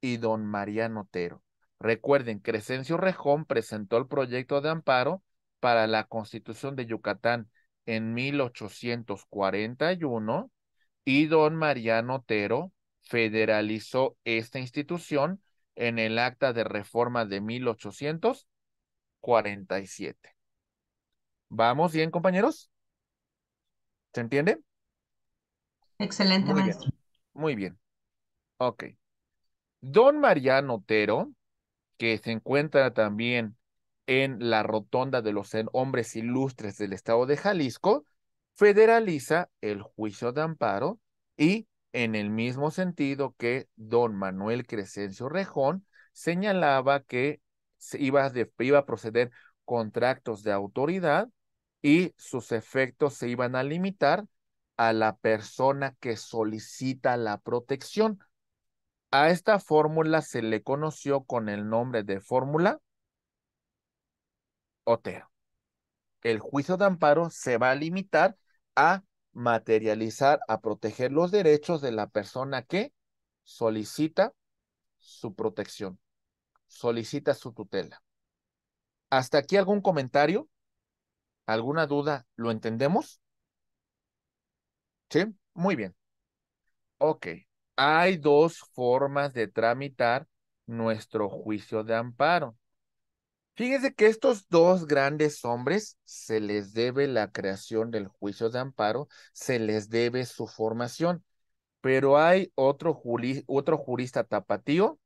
y don Mariano Otero. Recuerden, Crescencio Rejón presentó el proyecto de amparo para la constitución de Yucatán en 1841 y don Mariano Otero federalizó esta institución en el acta de reforma de 1847. ¿Vamos bien, compañeros? ¿Se entiende? Excelente, Muy maestro. Bien. Muy bien. Ok. Don Mariano Otero, que se encuentra también en la rotonda de los hombres ilustres del estado de Jalisco, federaliza el juicio de amparo y, en el mismo sentido que don Manuel Crescencio Rejón, señalaba que se iba, iba a proceder contratos de autoridad y sus efectos se iban a limitar a la persona que solicita la protección. A esta fórmula se le conoció con el nombre de fórmula Otero. El juicio de amparo se va a limitar a materializar, a proteger los derechos de la persona que solicita su protección, solicita su tutela. ¿Hasta aquí algún comentario? alguna duda, ¿lo entendemos? ¿Sí? Muy bien. Ok. Hay dos formas de tramitar nuestro juicio de amparo. Fíjense que estos dos grandes hombres se les debe la creación del juicio de amparo, se les debe su formación, pero hay otro, otro jurista tapatío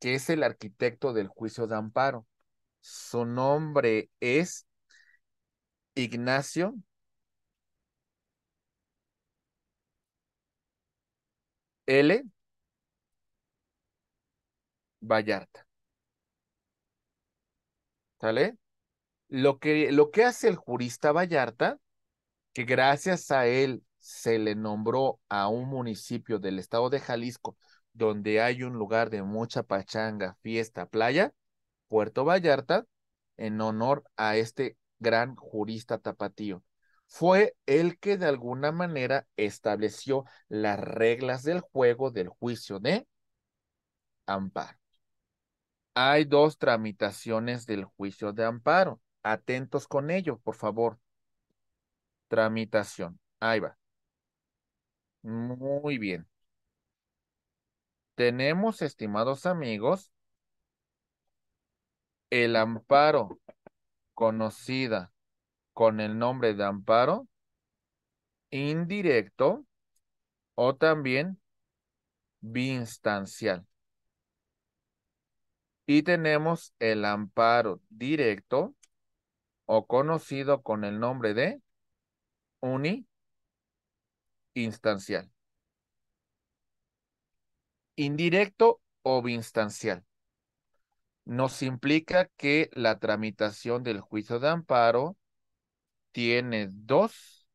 que es el arquitecto del juicio de amparo. Su nombre es Ignacio. L. Vallarta. ¿Sale? Lo que, lo que hace el jurista Vallarta, que gracias a él se le nombró a un municipio del estado de Jalisco, donde hay un lugar de mucha pachanga, fiesta, playa, Puerto Vallarta, en honor a este gran jurista tapatío. Fue el que de alguna manera estableció las reglas del juego del juicio de amparo. Hay dos tramitaciones del juicio de amparo. Atentos con ello, por favor. Tramitación. Ahí va. Muy bien. Tenemos, estimados amigos, el amparo conocida con el nombre de amparo indirecto o también biinstancial. Y tenemos el amparo directo o conocido con el nombre de uni-instancial. Indirecto o biinstancial nos implica que la tramitación del juicio de amparo tiene dos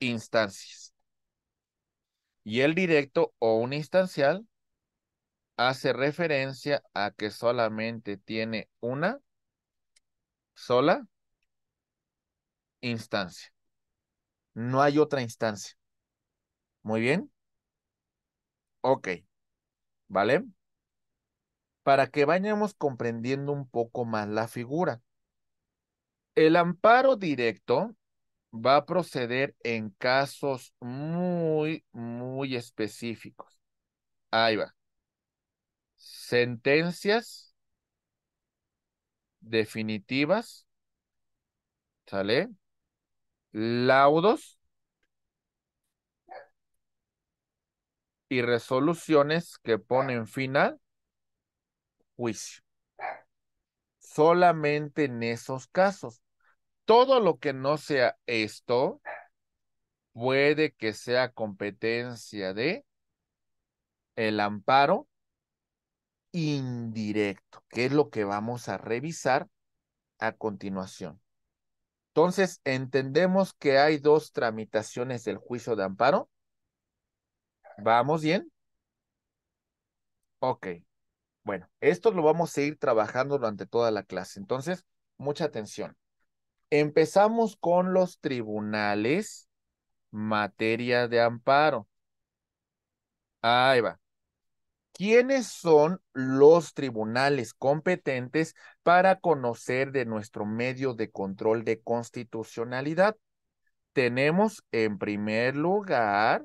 instancias. Y el directo o un instancial hace referencia a que solamente tiene una sola instancia. No hay otra instancia. Muy bien. Ok. ¿Vale? para que vayamos comprendiendo un poco más la figura. El amparo directo va a proceder en casos muy, muy específicos. Ahí va. Sentencias definitivas, ¿sale? Laudos y resoluciones que ponen final juicio. Solamente en esos casos. Todo lo que no sea esto puede que sea competencia de el amparo indirecto, que es lo que vamos a revisar a continuación. Entonces, entendemos que hay dos tramitaciones del juicio de amparo. ¿Vamos bien? Ok. Bueno, esto lo vamos a ir trabajando durante toda la clase, entonces, mucha atención. Empezamos con los tribunales, materia de amparo. Ahí va. ¿Quiénes son los tribunales competentes para conocer de nuestro medio de control de constitucionalidad? Tenemos en primer lugar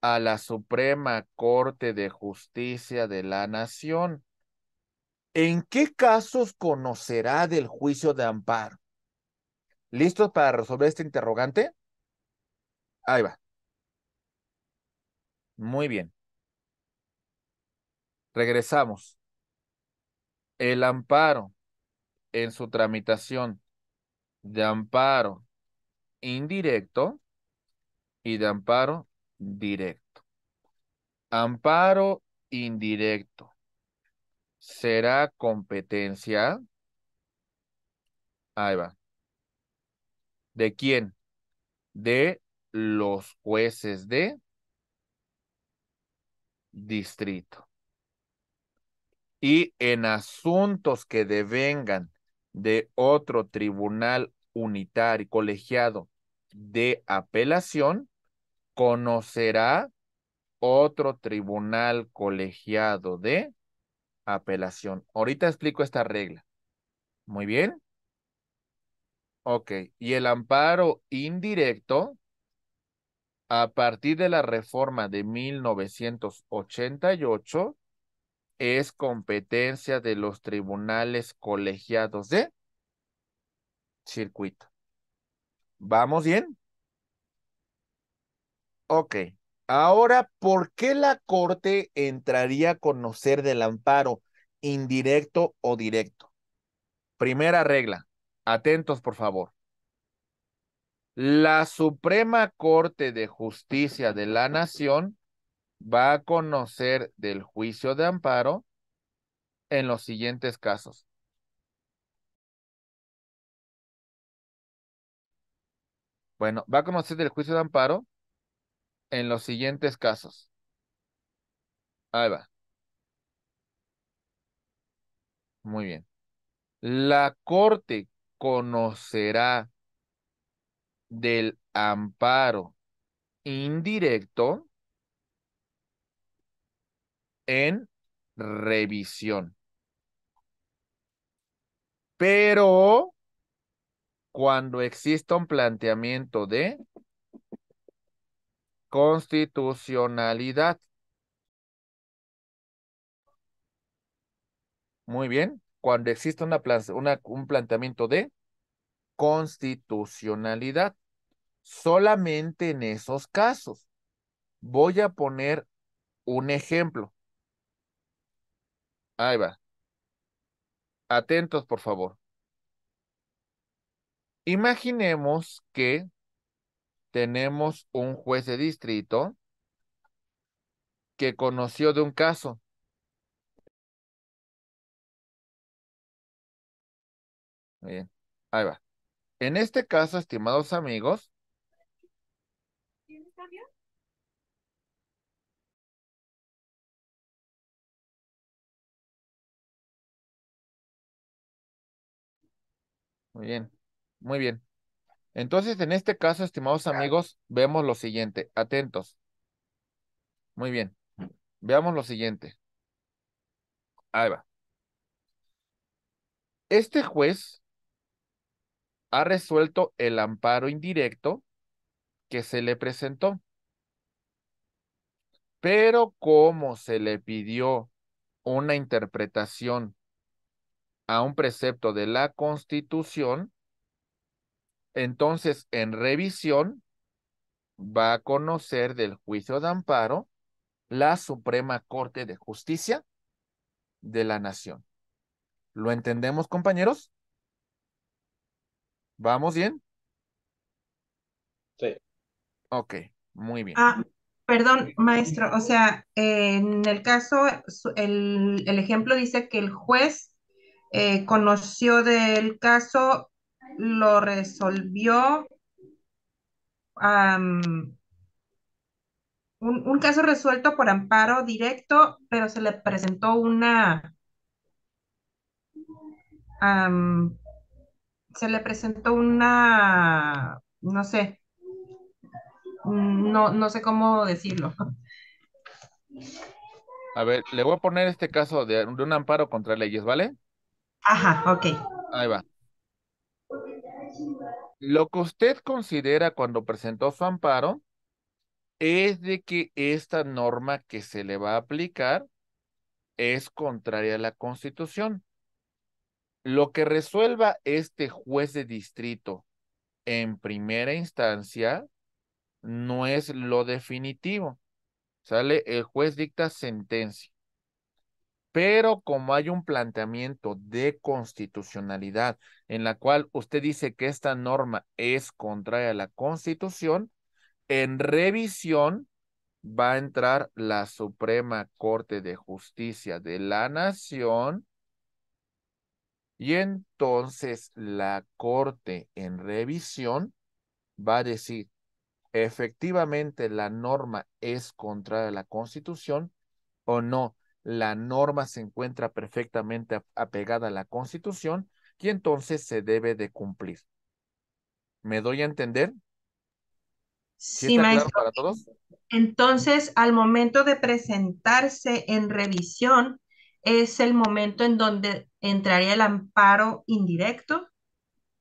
a la Suprema Corte de Justicia de la Nación. ¿En qué casos conocerá del juicio de amparo? ¿Listos para resolver este interrogante? Ahí va. Muy bien. Regresamos. El amparo en su tramitación de amparo indirecto y de amparo directo. Amparo indirecto. Será competencia. Ahí va. ¿De quién? De los jueces de distrito. Y en asuntos que devengan de otro tribunal unitario colegiado de apelación, conocerá otro tribunal colegiado de apelación. Ahorita explico esta regla. Muy bien. Ok, y el amparo indirecto, a partir de la reforma de 1988, es competencia de los tribunales colegiados de circuito. ¿Vamos bien? Ok. Ahora, ¿por qué la Corte entraría a conocer del amparo indirecto o directo? Primera regla. Atentos, por favor. La Suprema Corte de Justicia de la Nación va a conocer del juicio de amparo en los siguientes casos. Bueno, va a conocer del juicio de amparo en los siguientes casos. Ahí va. Muy bien. La corte conocerá del amparo indirecto en revisión. Pero cuando exista un planteamiento de Constitucionalidad. Muy bien. Cuando existe una, una, un planteamiento de constitucionalidad. Solamente en esos casos. Voy a poner un ejemplo. Ahí va. Atentos, por favor. Imaginemos que tenemos un juez de distrito que conoció de un caso. Muy Bien, ahí va. En este caso, estimados amigos. Muy bien, muy bien. Entonces, en este caso, estimados amigos, vemos lo siguiente. Atentos. Muy bien. Veamos lo siguiente. Ahí va. Este juez ha resuelto el amparo indirecto que se le presentó. Pero como se le pidió una interpretación a un precepto de la Constitución, entonces, en revisión, va a conocer del juicio de amparo la Suprema Corte de Justicia de la Nación. ¿Lo entendemos, compañeros? ¿Vamos bien? Sí. Ok, muy bien. Ah, perdón, maestro, o sea, en el caso, el, ejemplo dice que el juez eh, conoció del caso lo resolvió un, caso resuelto por amparo directo, pero se le presentó una... se le presentó una... no sé. No, sé cómo decirlo. A ver, le voy a poner este caso de, de un amparo contra leyes, ¿vale? Ajá, ok. Ahí va. Lo que usted considera cuando presentó su amparo es de que esta norma que se le va a aplicar es contraria a la Constitución. Lo que resuelva este juez de distrito en primera instancia no es lo definitivo. Sale, el juez dicta sentencia pero como hay un planteamiento de constitucionalidad en la cual usted dice que esta norma es contraria a la constitución, en revisión va a entrar la Suprema Corte de Justicia de la Nación y entonces la Corte en revisión va a decir, efectivamente la norma es contraria a la Constitución o no, la norma se encuentra perfectamente apegada a la Constitución y entonces se debe de cumplir. ¿Me doy a entender? Sí, maestro. para todos? Entonces, al momento de presentarse en revisión, es el momento en donde entraría el amparo indirecto.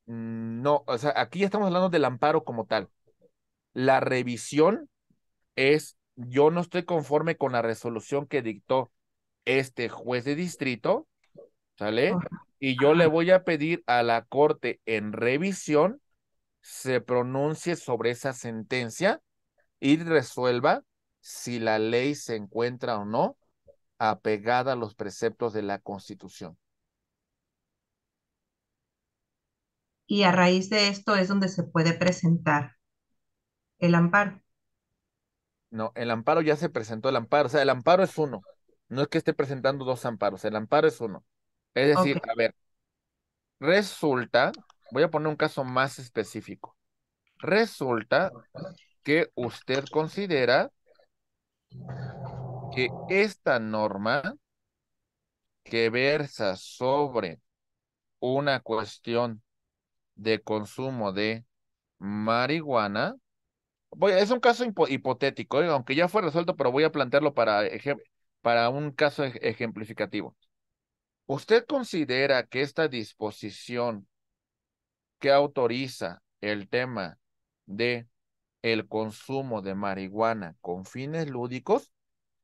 Mm, no, o sea, aquí estamos hablando del amparo como tal. La revisión es, yo no estoy conforme con la resolución que dictó este juez de distrito, ¿sale? Y yo le voy a pedir a la corte en revisión se pronuncie sobre esa sentencia y resuelva si la ley se encuentra o no apegada a los preceptos de la Constitución. Y a raíz de esto es donde se puede presentar el amparo. No, el amparo ya se presentó el amparo, o sea, el amparo es uno. No es que esté presentando dos amparos, el amparo es uno. Es decir, a ver, resulta, voy a poner un caso más específico. Resulta que usted considera que esta norma que versa sobre una cuestión de consumo de marihuana, es un caso hipotético, aunque ya fue resuelto, pero voy a plantearlo para ejemplo para un caso ejemplificativo. ¿Usted considera que esta disposición que autoriza el tema de el consumo de marihuana con fines lúdicos,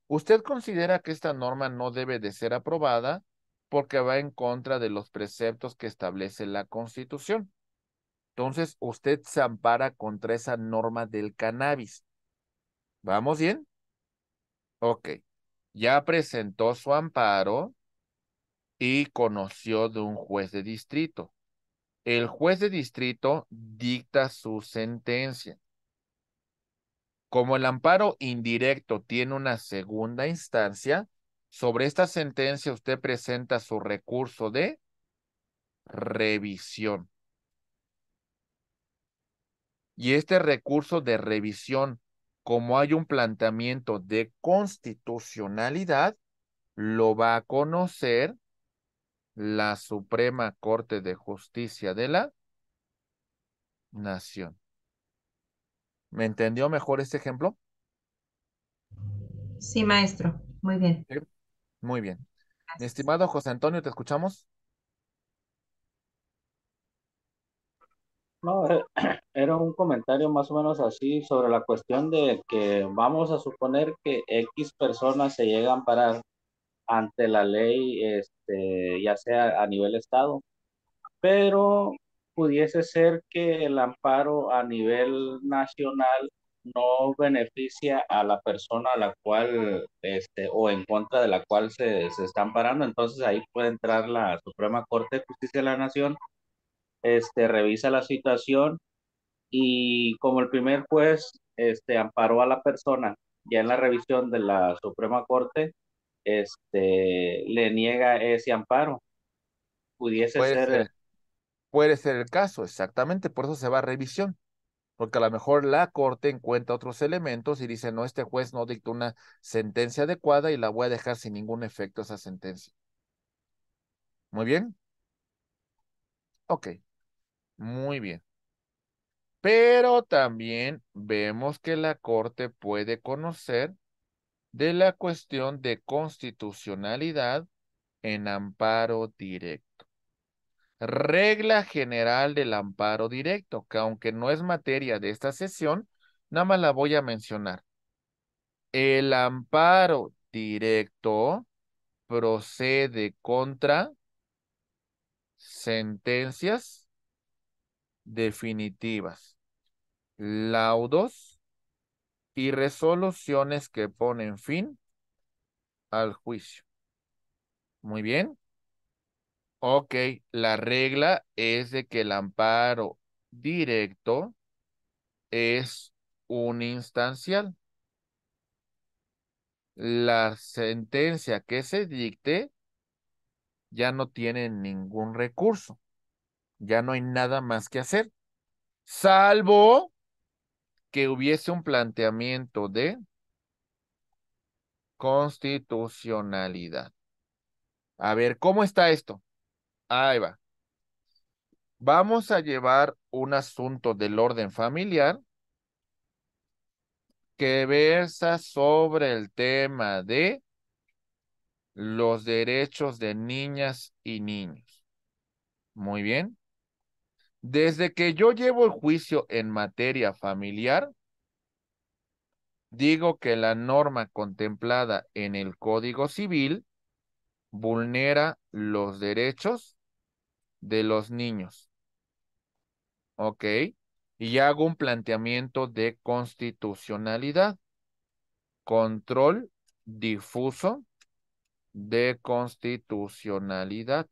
¿usted considera que esta norma no debe de ser aprobada porque va en contra de los preceptos que establece la Constitución? Entonces, usted se ampara contra esa norma del cannabis. ¿Vamos bien? Ok ya presentó su amparo y conoció de un juez de distrito. El juez de distrito dicta su sentencia. Como el amparo indirecto tiene una segunda instancia, sobre esta sentencia usted presenta su recurso de revisión. Y este recurso de revisión como hay un planteamiento de constitucionalidad, lo va a conocer la Suprema Corte de Justicia de la Nación. ¿Me entendió mejor este ejemplo? Sí, maestro. Muy bien. Muy bien. Estimado José Antonio, ¿te escuchamos? No, eh, era un comentario más o menos así sobre la cuestión de que vamos a suponer que X personas se llegan a parar ante la ley, este, ya sea a nivel Estado, pero pudiese ser que el amparo a nivel nacional no beneficia a la persona a la cual, este, o en contra de la cual se, se están parando, entonces ahí puede entrar la Suprema Corte de Justicia de la Nación este, revisa la situación y como el primer juez este, amparó a la persona, ya en la revisión de la Suprema Corte, este, le niega ese amparo. Pudiese ser, Puede ser el caso, exactamente, por eso se va a revisión. Porque a lo mejor la Corte encuentra otros elementos y dice, no, este juez no dictó una sentencia adecuada y la voy a dejar sin ningún efecto esa sentencia. Muy bien. Ok. Muy bien. Pero también vemos que la Corte puede conocer de la cuestión de constitucionalidad en amparo directo. Regla general del amparo directo, que aunque no es materia de esta sesión, nada más la voy a mencionar. El amparo directo procede contra sentencias definitivas, laudos y resoluciones que ponen fin al juicio. Muy bien. Ok, la regla es de que el amparo directo es un instancial. La sentencia que se dicte ya no tiene ningún recurso ya no hay nada más que hacer, salvo que hubiese un planteamiento de constitucionalidad. A ver, ¿cómo está esto? Ahí va. Vamos a llevar un asunto del orden familiar que versa sobre el tema de los derechos de niñas y niños. Muy bien. Desde que yo llevo el juicio en materia familiar, digo que la norma contemplada en el Código Civil vulnera los derechos de los niños. ¿Ok? Y hago un planteamiento de constitucionalidad. Control difuso de constitucionalidad.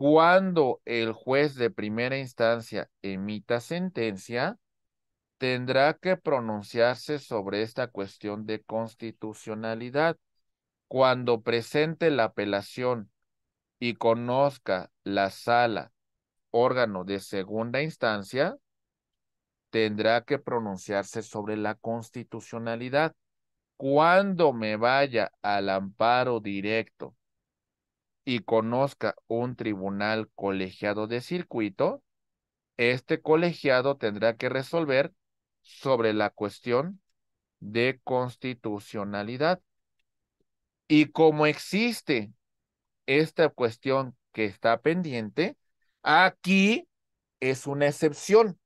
Cuando el juez de primera instancia emita sentencia, tendrá que pronunciarse sobre esta cuestión de constitucionalidad. Cuando presente la apelación y conozca la sala, órgano de segunda instancia, tendrá que pronunciarse sobre la constitucionalidad. Cuando me vaya al amparo directo y conozca un tribunal colegiado de circuito, este colegiado tendrá que resolver sobre la cuestión de constitucionalidad. Y como existe esta cuestión que está pendiente, aquí es una excepción.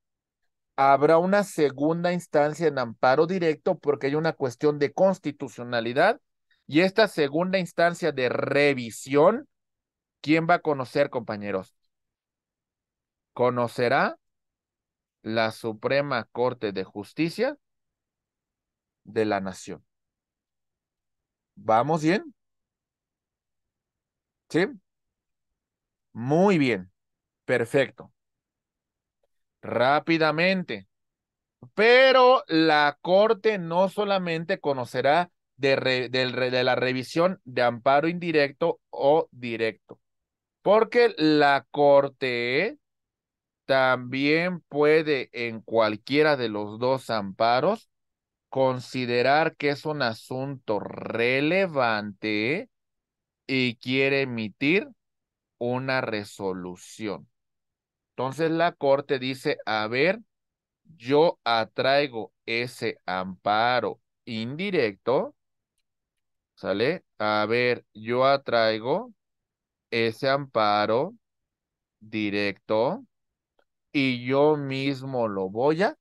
Habrá una segunda instancia en amparo directo porque hay una cuestión de constitucionalidad y esta segunda instancia de revisión ¿Quién va a conocer, compañeros? ¿Conocerá la Suprema Corte de Justicia de la Nación? ¿Vamos bien? ¿Sí? Muy bien. Perfecto. Rápidamente. Pero la Corte no solamente conocerá de, de la revisión de amparo indirecto o directo porque la corte también puede en cualquiera de los dos amparos considerar que es un asunto relevante y quiere emitir una resolución. Entonces la corte dice, a ver, yo atraigo ese amparo indirecto, ¿sale? A ver, yo atraigo ese amparo directo y yo mismo lo voy a,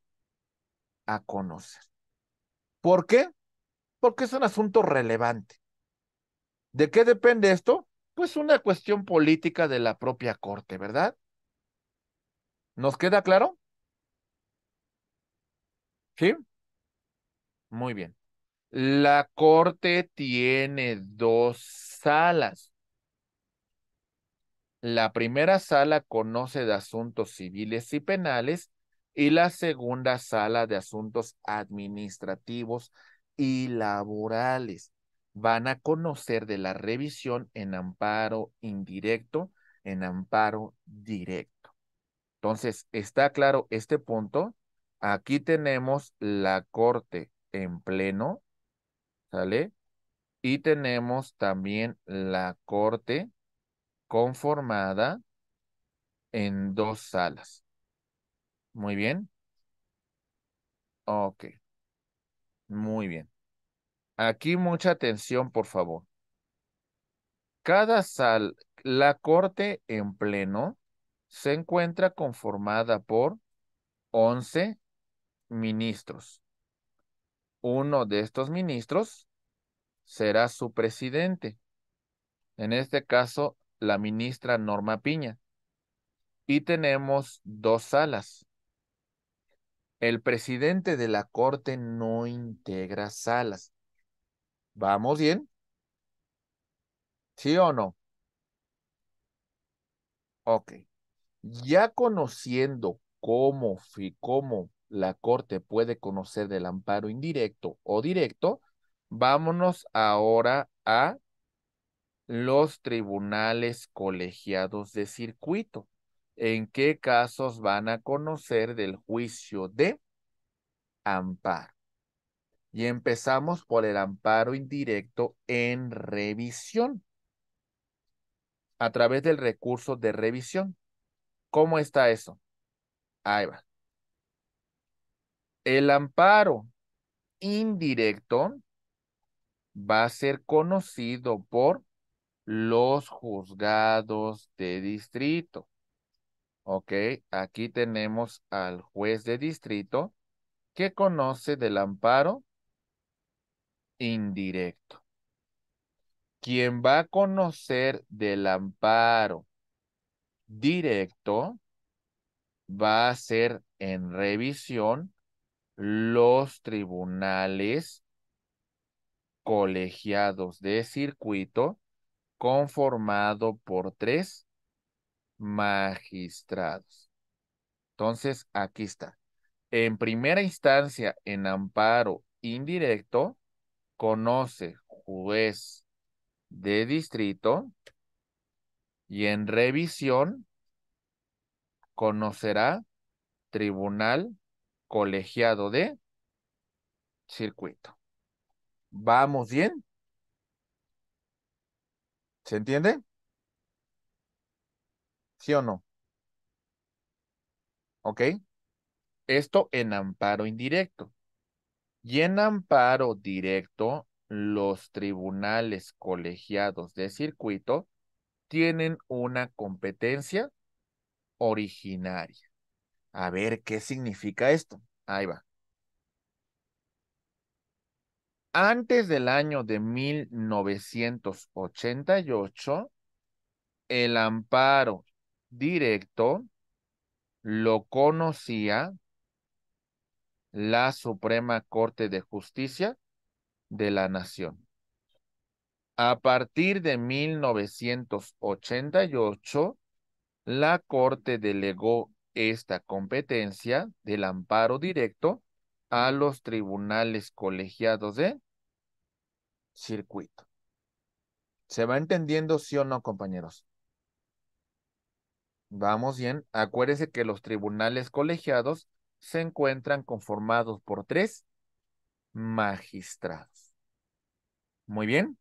conocer. ¿Por qué? Porque es un asunto relevante. ¿De qué depende esto? Pues una cuestión política de la propia Corte, ¿verdad? ¿Nos queda claro? ¿Sí? Muy bien. La Corte tiene dos salas. La primera sala conoce de asuntos civiles y penales y la segunda sala de asuntos administrativos y laborales. Van a conocer de la revisión en amparo indirecto, en amparo directo. Entonces, ¿está claro este punto? Aquí tenemos la corte en pleno, ¿sale? Y tenemos también la corte conformada en dos salas. Muy bien. Ok. Muy bien. Aquí mucha atención, por favor. Cada sal, la corte en pleno se encuentra conformada por 11 ministros. Uno de estos ministros será su presidente. En este caso, la ministra Norma Piña. Y tenemos dos salas. El presidente de la Corte no integra salas. ¿Vamos bien? ¿Sí o no? Ok. Ya conociendo cómo, cómo la Corte puede conocer del amparo indirecto o directo, vámonos ahora a los tribunales colegiados de circuito. ¿En qué casos van a conocer del juicio de amparo? Y empezamos por el amparo indirecto en revisión. A través del recurso de revisión. ¿Cómo está eso? Ahí va. El amparo indirecto va a ser conocido por los juzgados de distrito. Ok, aquí tenemos al juez de distrito que conoce del amparo indirecto. Quien va a conocer del amparo directo va a ser en revisión los tribunales colegiados de circuito conformado por tres magistrados. Entonces, aquí está. En primera instancia, en amparo indirecto, conoce juez de distrito y en revisión conocerá tribunal colegiado de circuito. ¿Vamos bien? ¿Se entiende? ¿Sí o no? ¿Ok? Esto en amparo indirecto. Y en amparo directo, los tribunales colegiados de circuito tienen una competencia originaria. A ver, ¿qué significa esto? Ahí va. Antes del año de 1988, el amparo directo lo conocía la Suprema Corte de Justicia de la Nación. A partir de 1988, la Corte delegó esta competencia del amparo directo a los tribunales colegiados de circuito. ¿Se va entendiendo sí o no, compañeros? Vamos bien. Acuérdense que los tribunales colegiados se encuentran conformados por tres magistrados. Muy bien.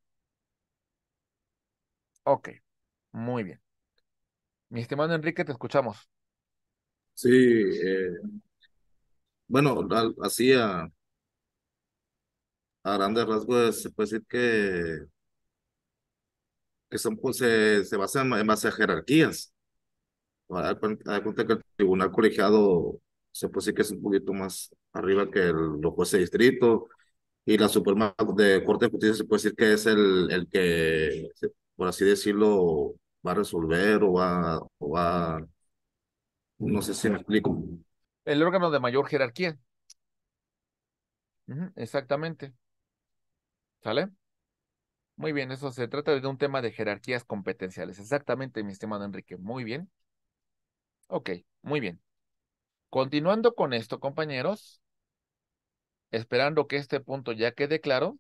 Ok, muy bien. Mi estimado Enrique, te escuchamos. Sí, eh, bueno, así a, a grandes rasgos eh, se puede decir que, que son, pues, se, se basan en, base a jerarquías. cuenta que el tribunal colegiado se puede decir que es un poquito más arriba que el, los jueces de distrito y la Suprema de Corte de Justicia se puede decir que es el, el que, por así decirlo, va a resolver o va, o va, no sé si me explico. El órgano de mayor jerarquía. exactamente. ¿Sale? Muy bien, eso se trata de un tema de jerarquías competenciales. Exactamente, mi estimado Enrique. Muy bien. Ok, muy bien. Continuando con esto, compañeros, esperando que este punto ya quede claro,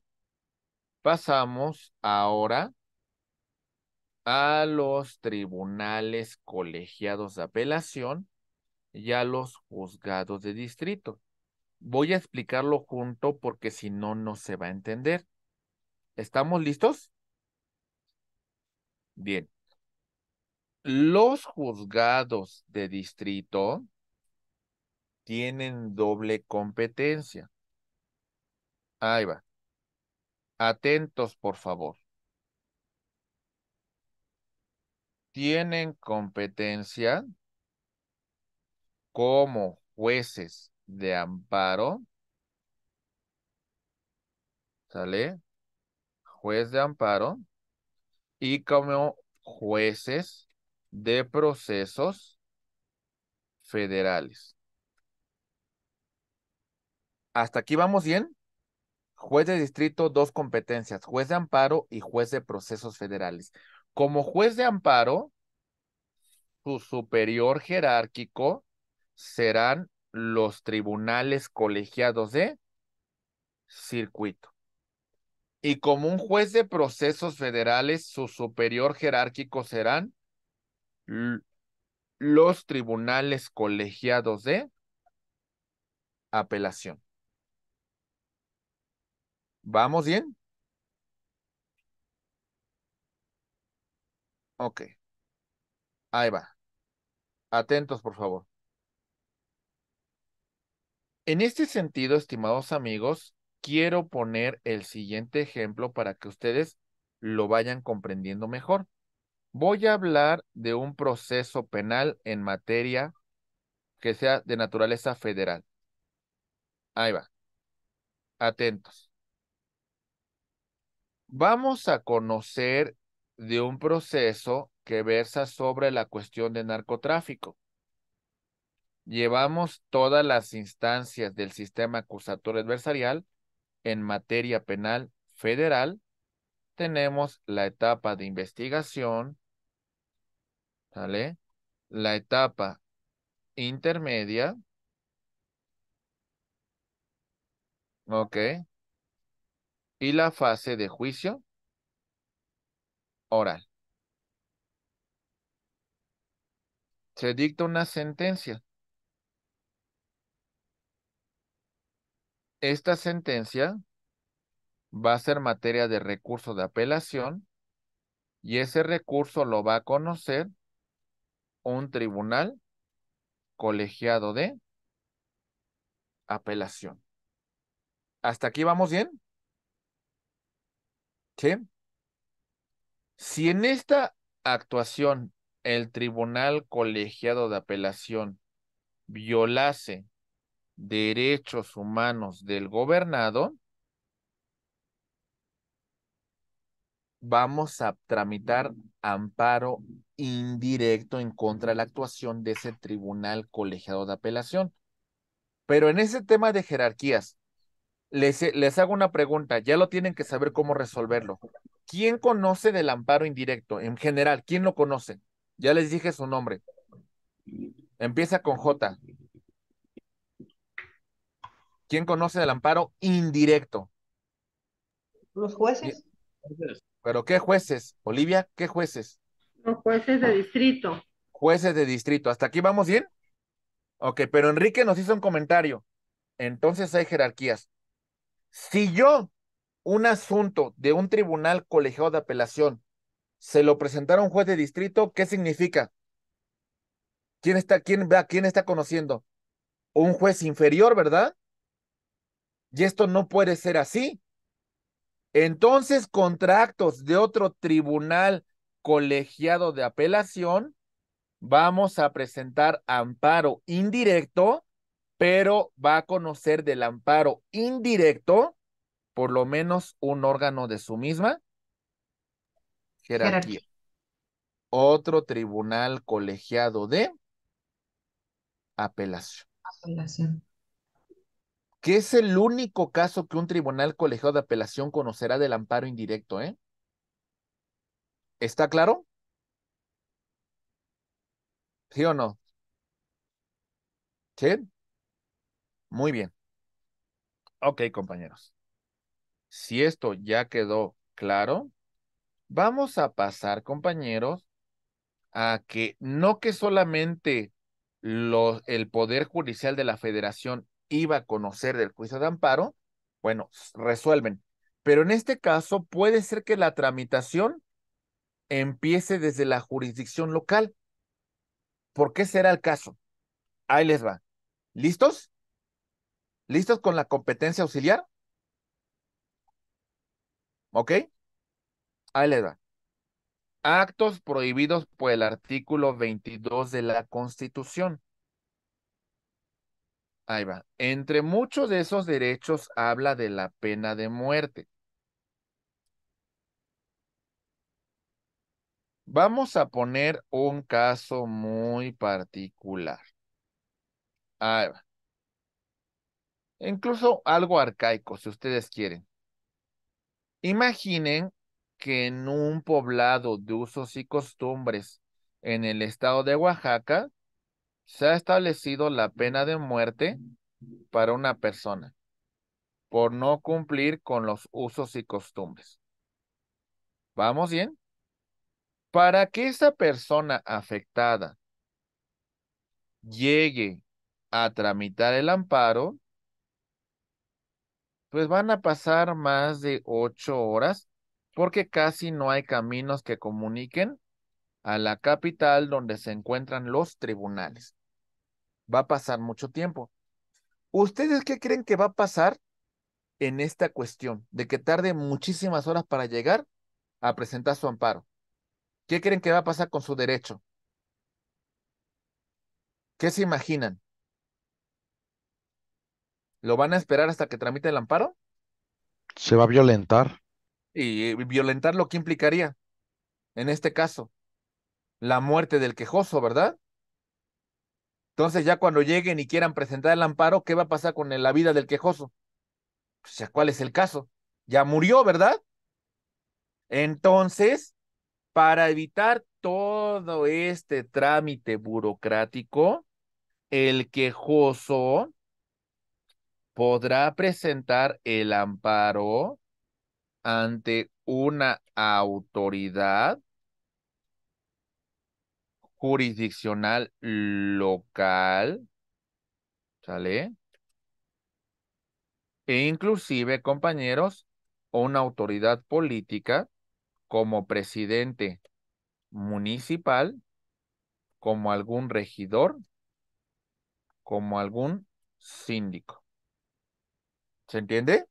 pasamos ahora a los tribunales colegiados de apelación ya los juzgados de distrito. Voy a explicarlo junto porque si no, no se va a entender. ¿Estamos listos? Bien. Los juzgados de distrito tienen doble competencia. Ahí va. Atentos, por favor. Tienen competencia como jueces de amparo, ¿sale? Juez de amparo y como jueces de procesos federales. ¿Hasta aquí vamos bien? Juez de distrito, dos competencias, juez de amparo y juez de procesos federales. Como juez de amparo, su superior jerárquico serán los tribunales colegiados de circuito. Y como un juez de procesos federales, su superior jerárquico serán los tribunales colegiados de apelación. ¿Vamos bien? Ok. Ahí va. Atentos, por favor. En este sentido, estimados amigos, quiero poner el siguiente ejemplo para que ustedes lo vayan comprendiendo mejor. Voy a hablar de un proceso penal en materia que sea de naturaleza federal. Ahí va. Atentos. Vamos a conocer de un proceso que versa sobre la cuestión de narcotráfico llevamos todas las instancias del sistema acusatorio adversarial en materia penal federal. Tenemos la etapa de investigación, ¿sale? La etapa intermedia. Ok. Y la fase de juicio oral. Se dicta una sentencia Esta sentencia va a ser materia de recurso de apelación y ese recurso lo va a conocer un tribunal colegiado de apelación. ¿Hasta aquí vamos bien? ¿Sí? Si en esta actuación el tribunal colegiado de apelación violase derechos humanos del gobernado, vamos a tramitar amparo indirecto en contra de la actuación de ese tribunal colegiado de apelación. Pero en ese tema de jerarquías, les, les, hago una pregunta, ya lo tienen que saber cómo resolverlo. ¿Quién conoce del amparo indirecto? En general, ¿quién lo conoce? Ya les dije su nombre. Empieza con J. ¿Quién conoce del amparo indirecto? Los jueces. ¿Pero qué jueces? Olivia, ¿qué jueces? Los jueces de ah. distrito. Jueces de distrito. ¿Hasta aquí vamos bien? Ok, pero Enrique nos hizo un comentario. Entonces hay jerarquías. Si yo un asunto de un tribunal colegiado de apelación se lo presentara a un juez de distrito, ¿qué significa? ¿Quién está, quién, quién está conociendo? Un juez inferior, ¿verdad? y esto no puede ser así. Entonces, contratos de otro tribunal colegiado de apelación, vamos a presentar amparo indirecto, pero va a conocer del amparo indirecto por lo menos un órgano de su misma jerarquía. jerarquía. Otro tribunal colegiado de apelación. Apelación que es el único caso que un tribunal colegiado de apelación conocerá del amparo indirecto, ¿eh? ¿Está claro? ¿Sí o no? ¿Sí? Muy bien. Ok, compañeros. Si esto ya quedó claro, vamos a pasar, compañeros, a que no que solamente el Poder Judicial de la Federación iba a conocer del juicio de amparo, bueno, resuelven. Pero en este caso puede ser que la tramitación empiece desde la jurisdicción local. ¿Por qué será el caso? Ahí les va. ¿Listos? ¿Listos con la competencia auxiliar? ¿Ok? Ahí les va. Actos prohibidos por el artículo 22 de la Constitución. Ahí va. Entre muchos de esos derechos habla de la pena de muerte. Vamos a poner un caso muy particular. Ahí va. Incluso algo arcaico, si ustedes quieren. Imaginen que en un poblado de usos y costumbres en el estado de Oaxaca se ha establecido la pena de muerte para una persona por no cumplir con los usos y costumbres. ¿Vamos bien? Para que esa persona afectada llegue a tramitar el amparo, pues van a pasar más de ocho horas porque casi no hay caminos que comuniquen a la capital donde se encuentran los tribunales va a pasar mucho tiempo. ¿Ustedes qué creen que va a pasar en esta cuestión de que tarde muchísimas horas para llegar a presentar su amparo? ¿Qué creen que va a pasar con su derecho? ¿Qué se imaginan? ¿Lo van a esperar hasta que tramite el amparo? Se va a violentar. ¿Y violentar lo que implicaría? En este caso, la muerte del quejoso, ¿verdad? Entonces ya cuando lleguen y quieran presentar el amparo, ¿qué va a pasar con la vida del quejoso? O pues, sea, ¿cuál es el caso? Ya murió, ¿verdad? Entonces, para evitar todo este trámite burocrático, el quejoso podrá presentar el amparo ante una autoridad jurisdiccional local, ¿sale? E inclusive, compañeros, una autoridad política como presidente municipal, como algún regidor, como algún síndico. ¿Se entiende?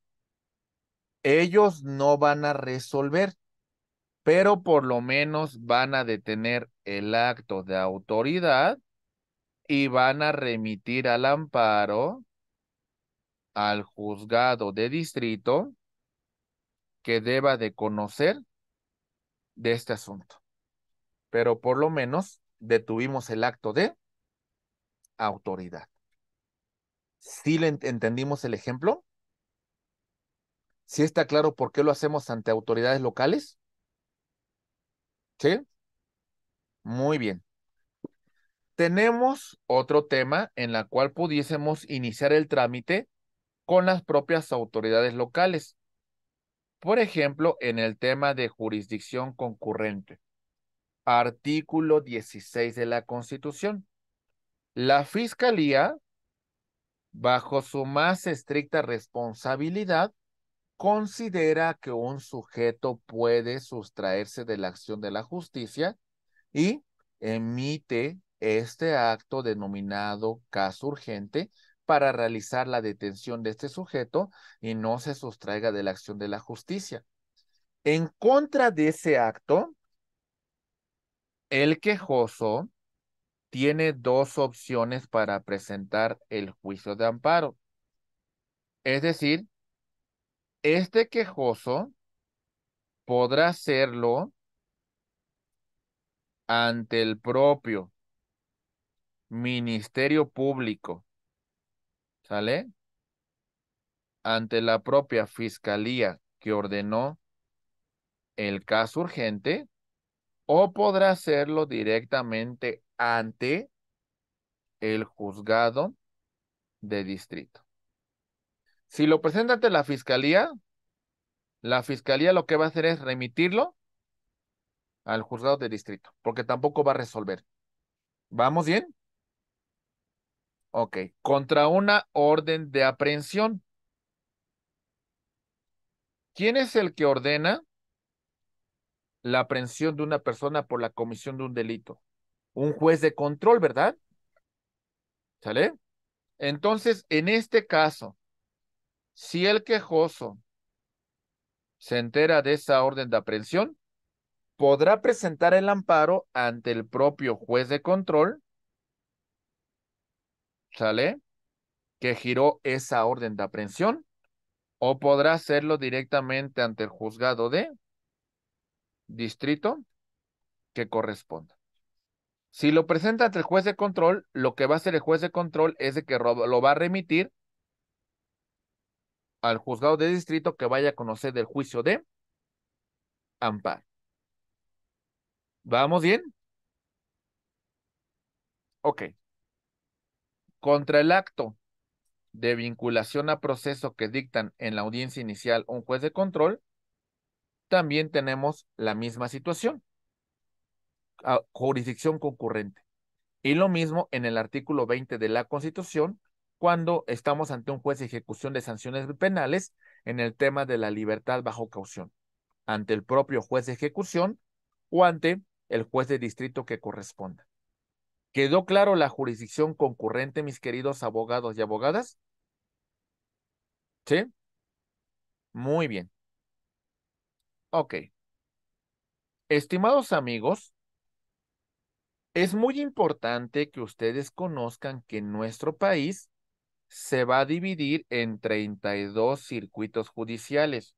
Ellos no van a resolver, pero por lo menos van a detener el acto de autoridad y van a remitir al amparo al juzgado de distrito que deba de conocer de este asunto. Pero por lo menos detuvimos el acto de autoridad. si le entendimos el ejemplo? ¿Sí está claro por qué lo hacemos ante autoridades locales? ¿Sí? Muy bien. Tenemos otro tema en la cual pudiésemos iniciar el trámite con las propias autoridades locales. Por ejemplo, en el tema de jurisdicción concurrente. Artículo 16 de la Constitución. La Fiscalía, bajo su más estricta responsabilidad, considera que un sujeto puede sustraerse de la acción de la justicia y emite este acto denominado caso urgente para realizar la detención de este sujeto y no se sustraiga de la acción de la justicia. En contra de ese acto, el quejoso tiene dos opciones para presentar el juicio de amparo. Es decir, este quejoso podrá hacerlo ante el propio Ministerio Público, ¿sale? Ante la propia Fiscalía que ordenó el caso urgente o podrá hacerlo directamente ante el juzgado de distrito. Si lo presenta ante la fiscalía, la fiscalía lo que va a hacer es remitirlo al juzgado de distrito, porque tampoco va a resolver. ¿Vamos bien? Ok, contra una orden de aprehensión. ¿Quién es el que ordena la aprehensión de una persona por la comisión de un delito? Un juez de control, ¿verdad? ¿Sale? Entonces, en este caso, si el quejoso se entera de esa orden de aprehensión, podrá presentar el amparo ante el propio juez de control, ¿sale? Que giró esa orden de aprehensión, o podrá hacerlo directamente ante el juzgado de distrito que corresponda. Si lo presenta ante el juez de control, lo que va a hacer el juez de control es de que lo va a remitir al juzgado de distrito que vaya a conocer del juicio de amparo. ¿Vamos bien? Ok. Contra el acto de vinculación a proceso que dictan en la audiencia inicial un juez de control, también tenemos la misma situación. Ah, jurisdicción concurrente. Y lo mismo en el artículo 20 de la Constitución, cuando estamos ante un juez de ejecución de sanciones penales en el tema de la libertad bajo caución, ante el propio juez de ejecución o ante el juez de distrito que corresponda. ¿Quedó claro la jurisdicción concurrente, mis queridos abogados y abogadas? ¿Sí? Muy bien. Ok. Estimados amigos, es muy importante que ustedes conozcan que nuestro país se va a dividir en 32 circuitos judiciales.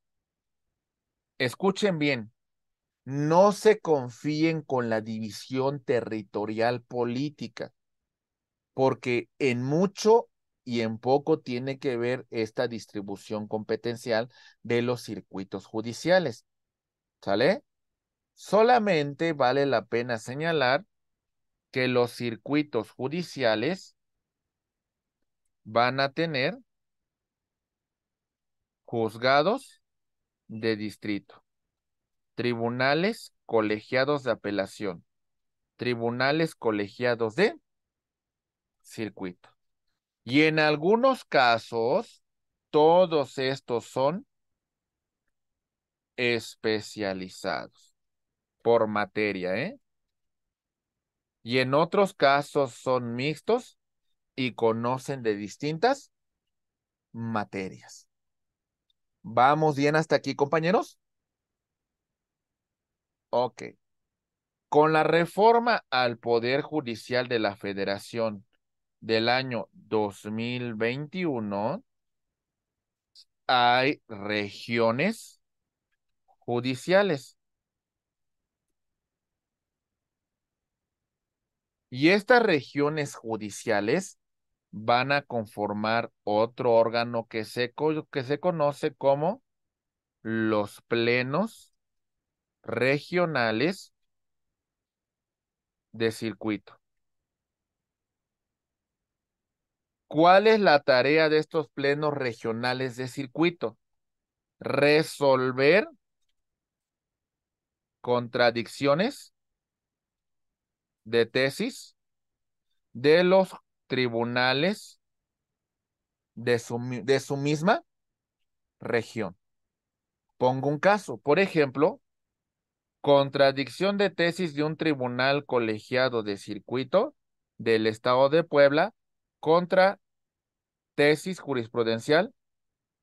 Escuchen bien, no se confíen con la división territorial política, porque en mucho y en poco tiene que ver esta distribución competencial de los circuitos judiciales. ¿Sale? Solamente vale la pena señalar que los circuitos judiciales van a tener juzgados de distrito tribunales colegiados de apelación, tribunales colegiados de circuito. Y en algunos casos, todos estos son especializados por materia, ¿eh? Y en otros casos son mixtos y conocen de distintas materias. ¿Vamos bien hasta aquí, compañeros? Ok. Con la reforma al Poder Judicial de la Federación del año 2021, hay regiones judiciales. Y estas regiones judiciales van a conformar otro órgano que se, que se conoce como los plenos regionales de circuito. ¿Cuál es la tarea de estos plenos regionales de circuito? Resolver contradicciones de tesis de los tribunales de su, de su misma región. Pongo un caso. Por ejemplo, contradicción de tesis de un tribunal colegiado de circuito del Estado de Puebla contra tesis jurisprudencial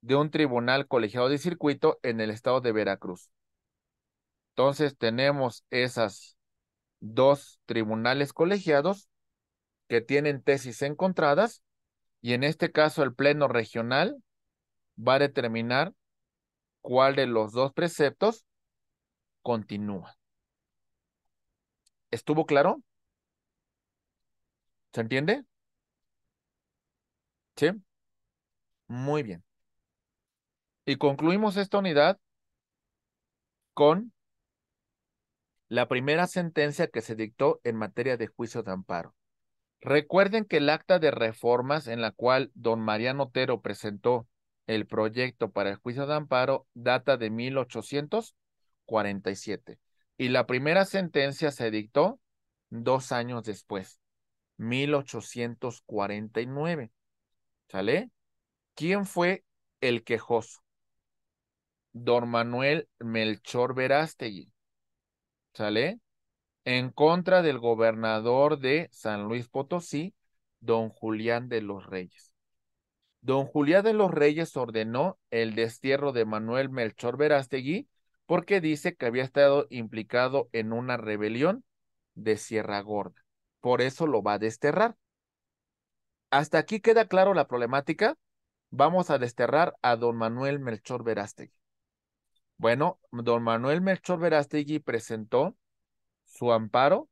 de un tribunal colegiado de circuito en el Estado de Veracruz. Entonces tenemos esas dos tribunales colegiados que tienen tesis encontradas y en este caso el Pleno Regional va a determinar cuál de los dos preceptos continúa. ¿Estuvo claro? ¿Se entiende? ¿Sí? Muy bien. Y concluimos esta unidad con la primera sentencia que se dictó en materia de juicio de amparo. Recuerden que el acta de reformas en la cual don Mariano Otero presentó el proyecto para el juicio de amparo data de 1800 47. Y la primera sentencia se dictó dos años después, 1849. ¿Sale? ¿Quién fue el quejoso? Don Manuel Melchor Verástegui. ¿Sale? En contra del gobernador de San Luis Potosí, don Julián de los Reyes. Don Julián de los Reyes ordenó el destierro de Manuel Melchor Verástegui porque dice que había estado implicado en una rebelión de Sierra Gorda. Por eso lo va a desterrar. Hasta aquí queda claro la problemática. Vamos a desterrar a don Manuel Melchor Verástegui. Bueno, don Manuel Melchor Verástegui presentó su amparo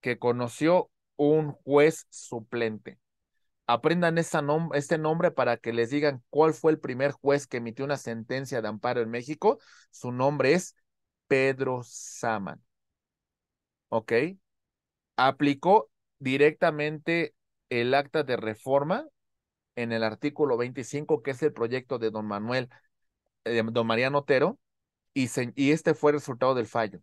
que conoció un juez suplente. Aprendan este nombre para que les digan cuál fue el primer juez que emitió una sentencia de amparo en México. Su nombre es Pedro Saman. ¿Ok? Aplicó directamente el acta de reforma en el artículo 25, que es el proyecto de don Manuel, eh, don Mariano Otero, y, y este fue el resultado del fallo.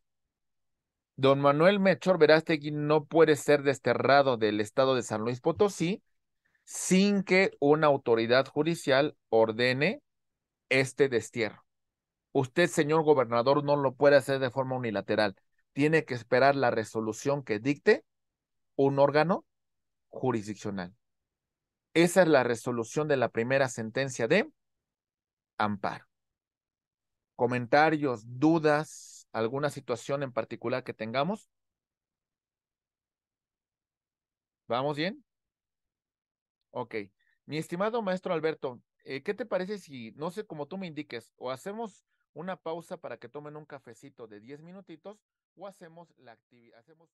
Don Manuel Mechor Verástegui no puede ser desterrado del estado de San Luis Potosí sin que una autoridad judicial ordene este destierro. Usted, señor gobernador, no lo puede hacer de forma unilateral. Tiene que esperar la resolución que dicte un órgano jurisdiccional. Esa es la resolución de la primera sentencia de amparo. Comentarios, dudas, alguna situación en particular que tengamos. ¿Vamos bien? Ok. Mi estimado maestro Alberto, eh, ¿qué te parece si, no sé, como tú me indiques, o hacemos una pausa para que tomen un cafecito de 10 minutitos o hacemos la actividad? Hacemos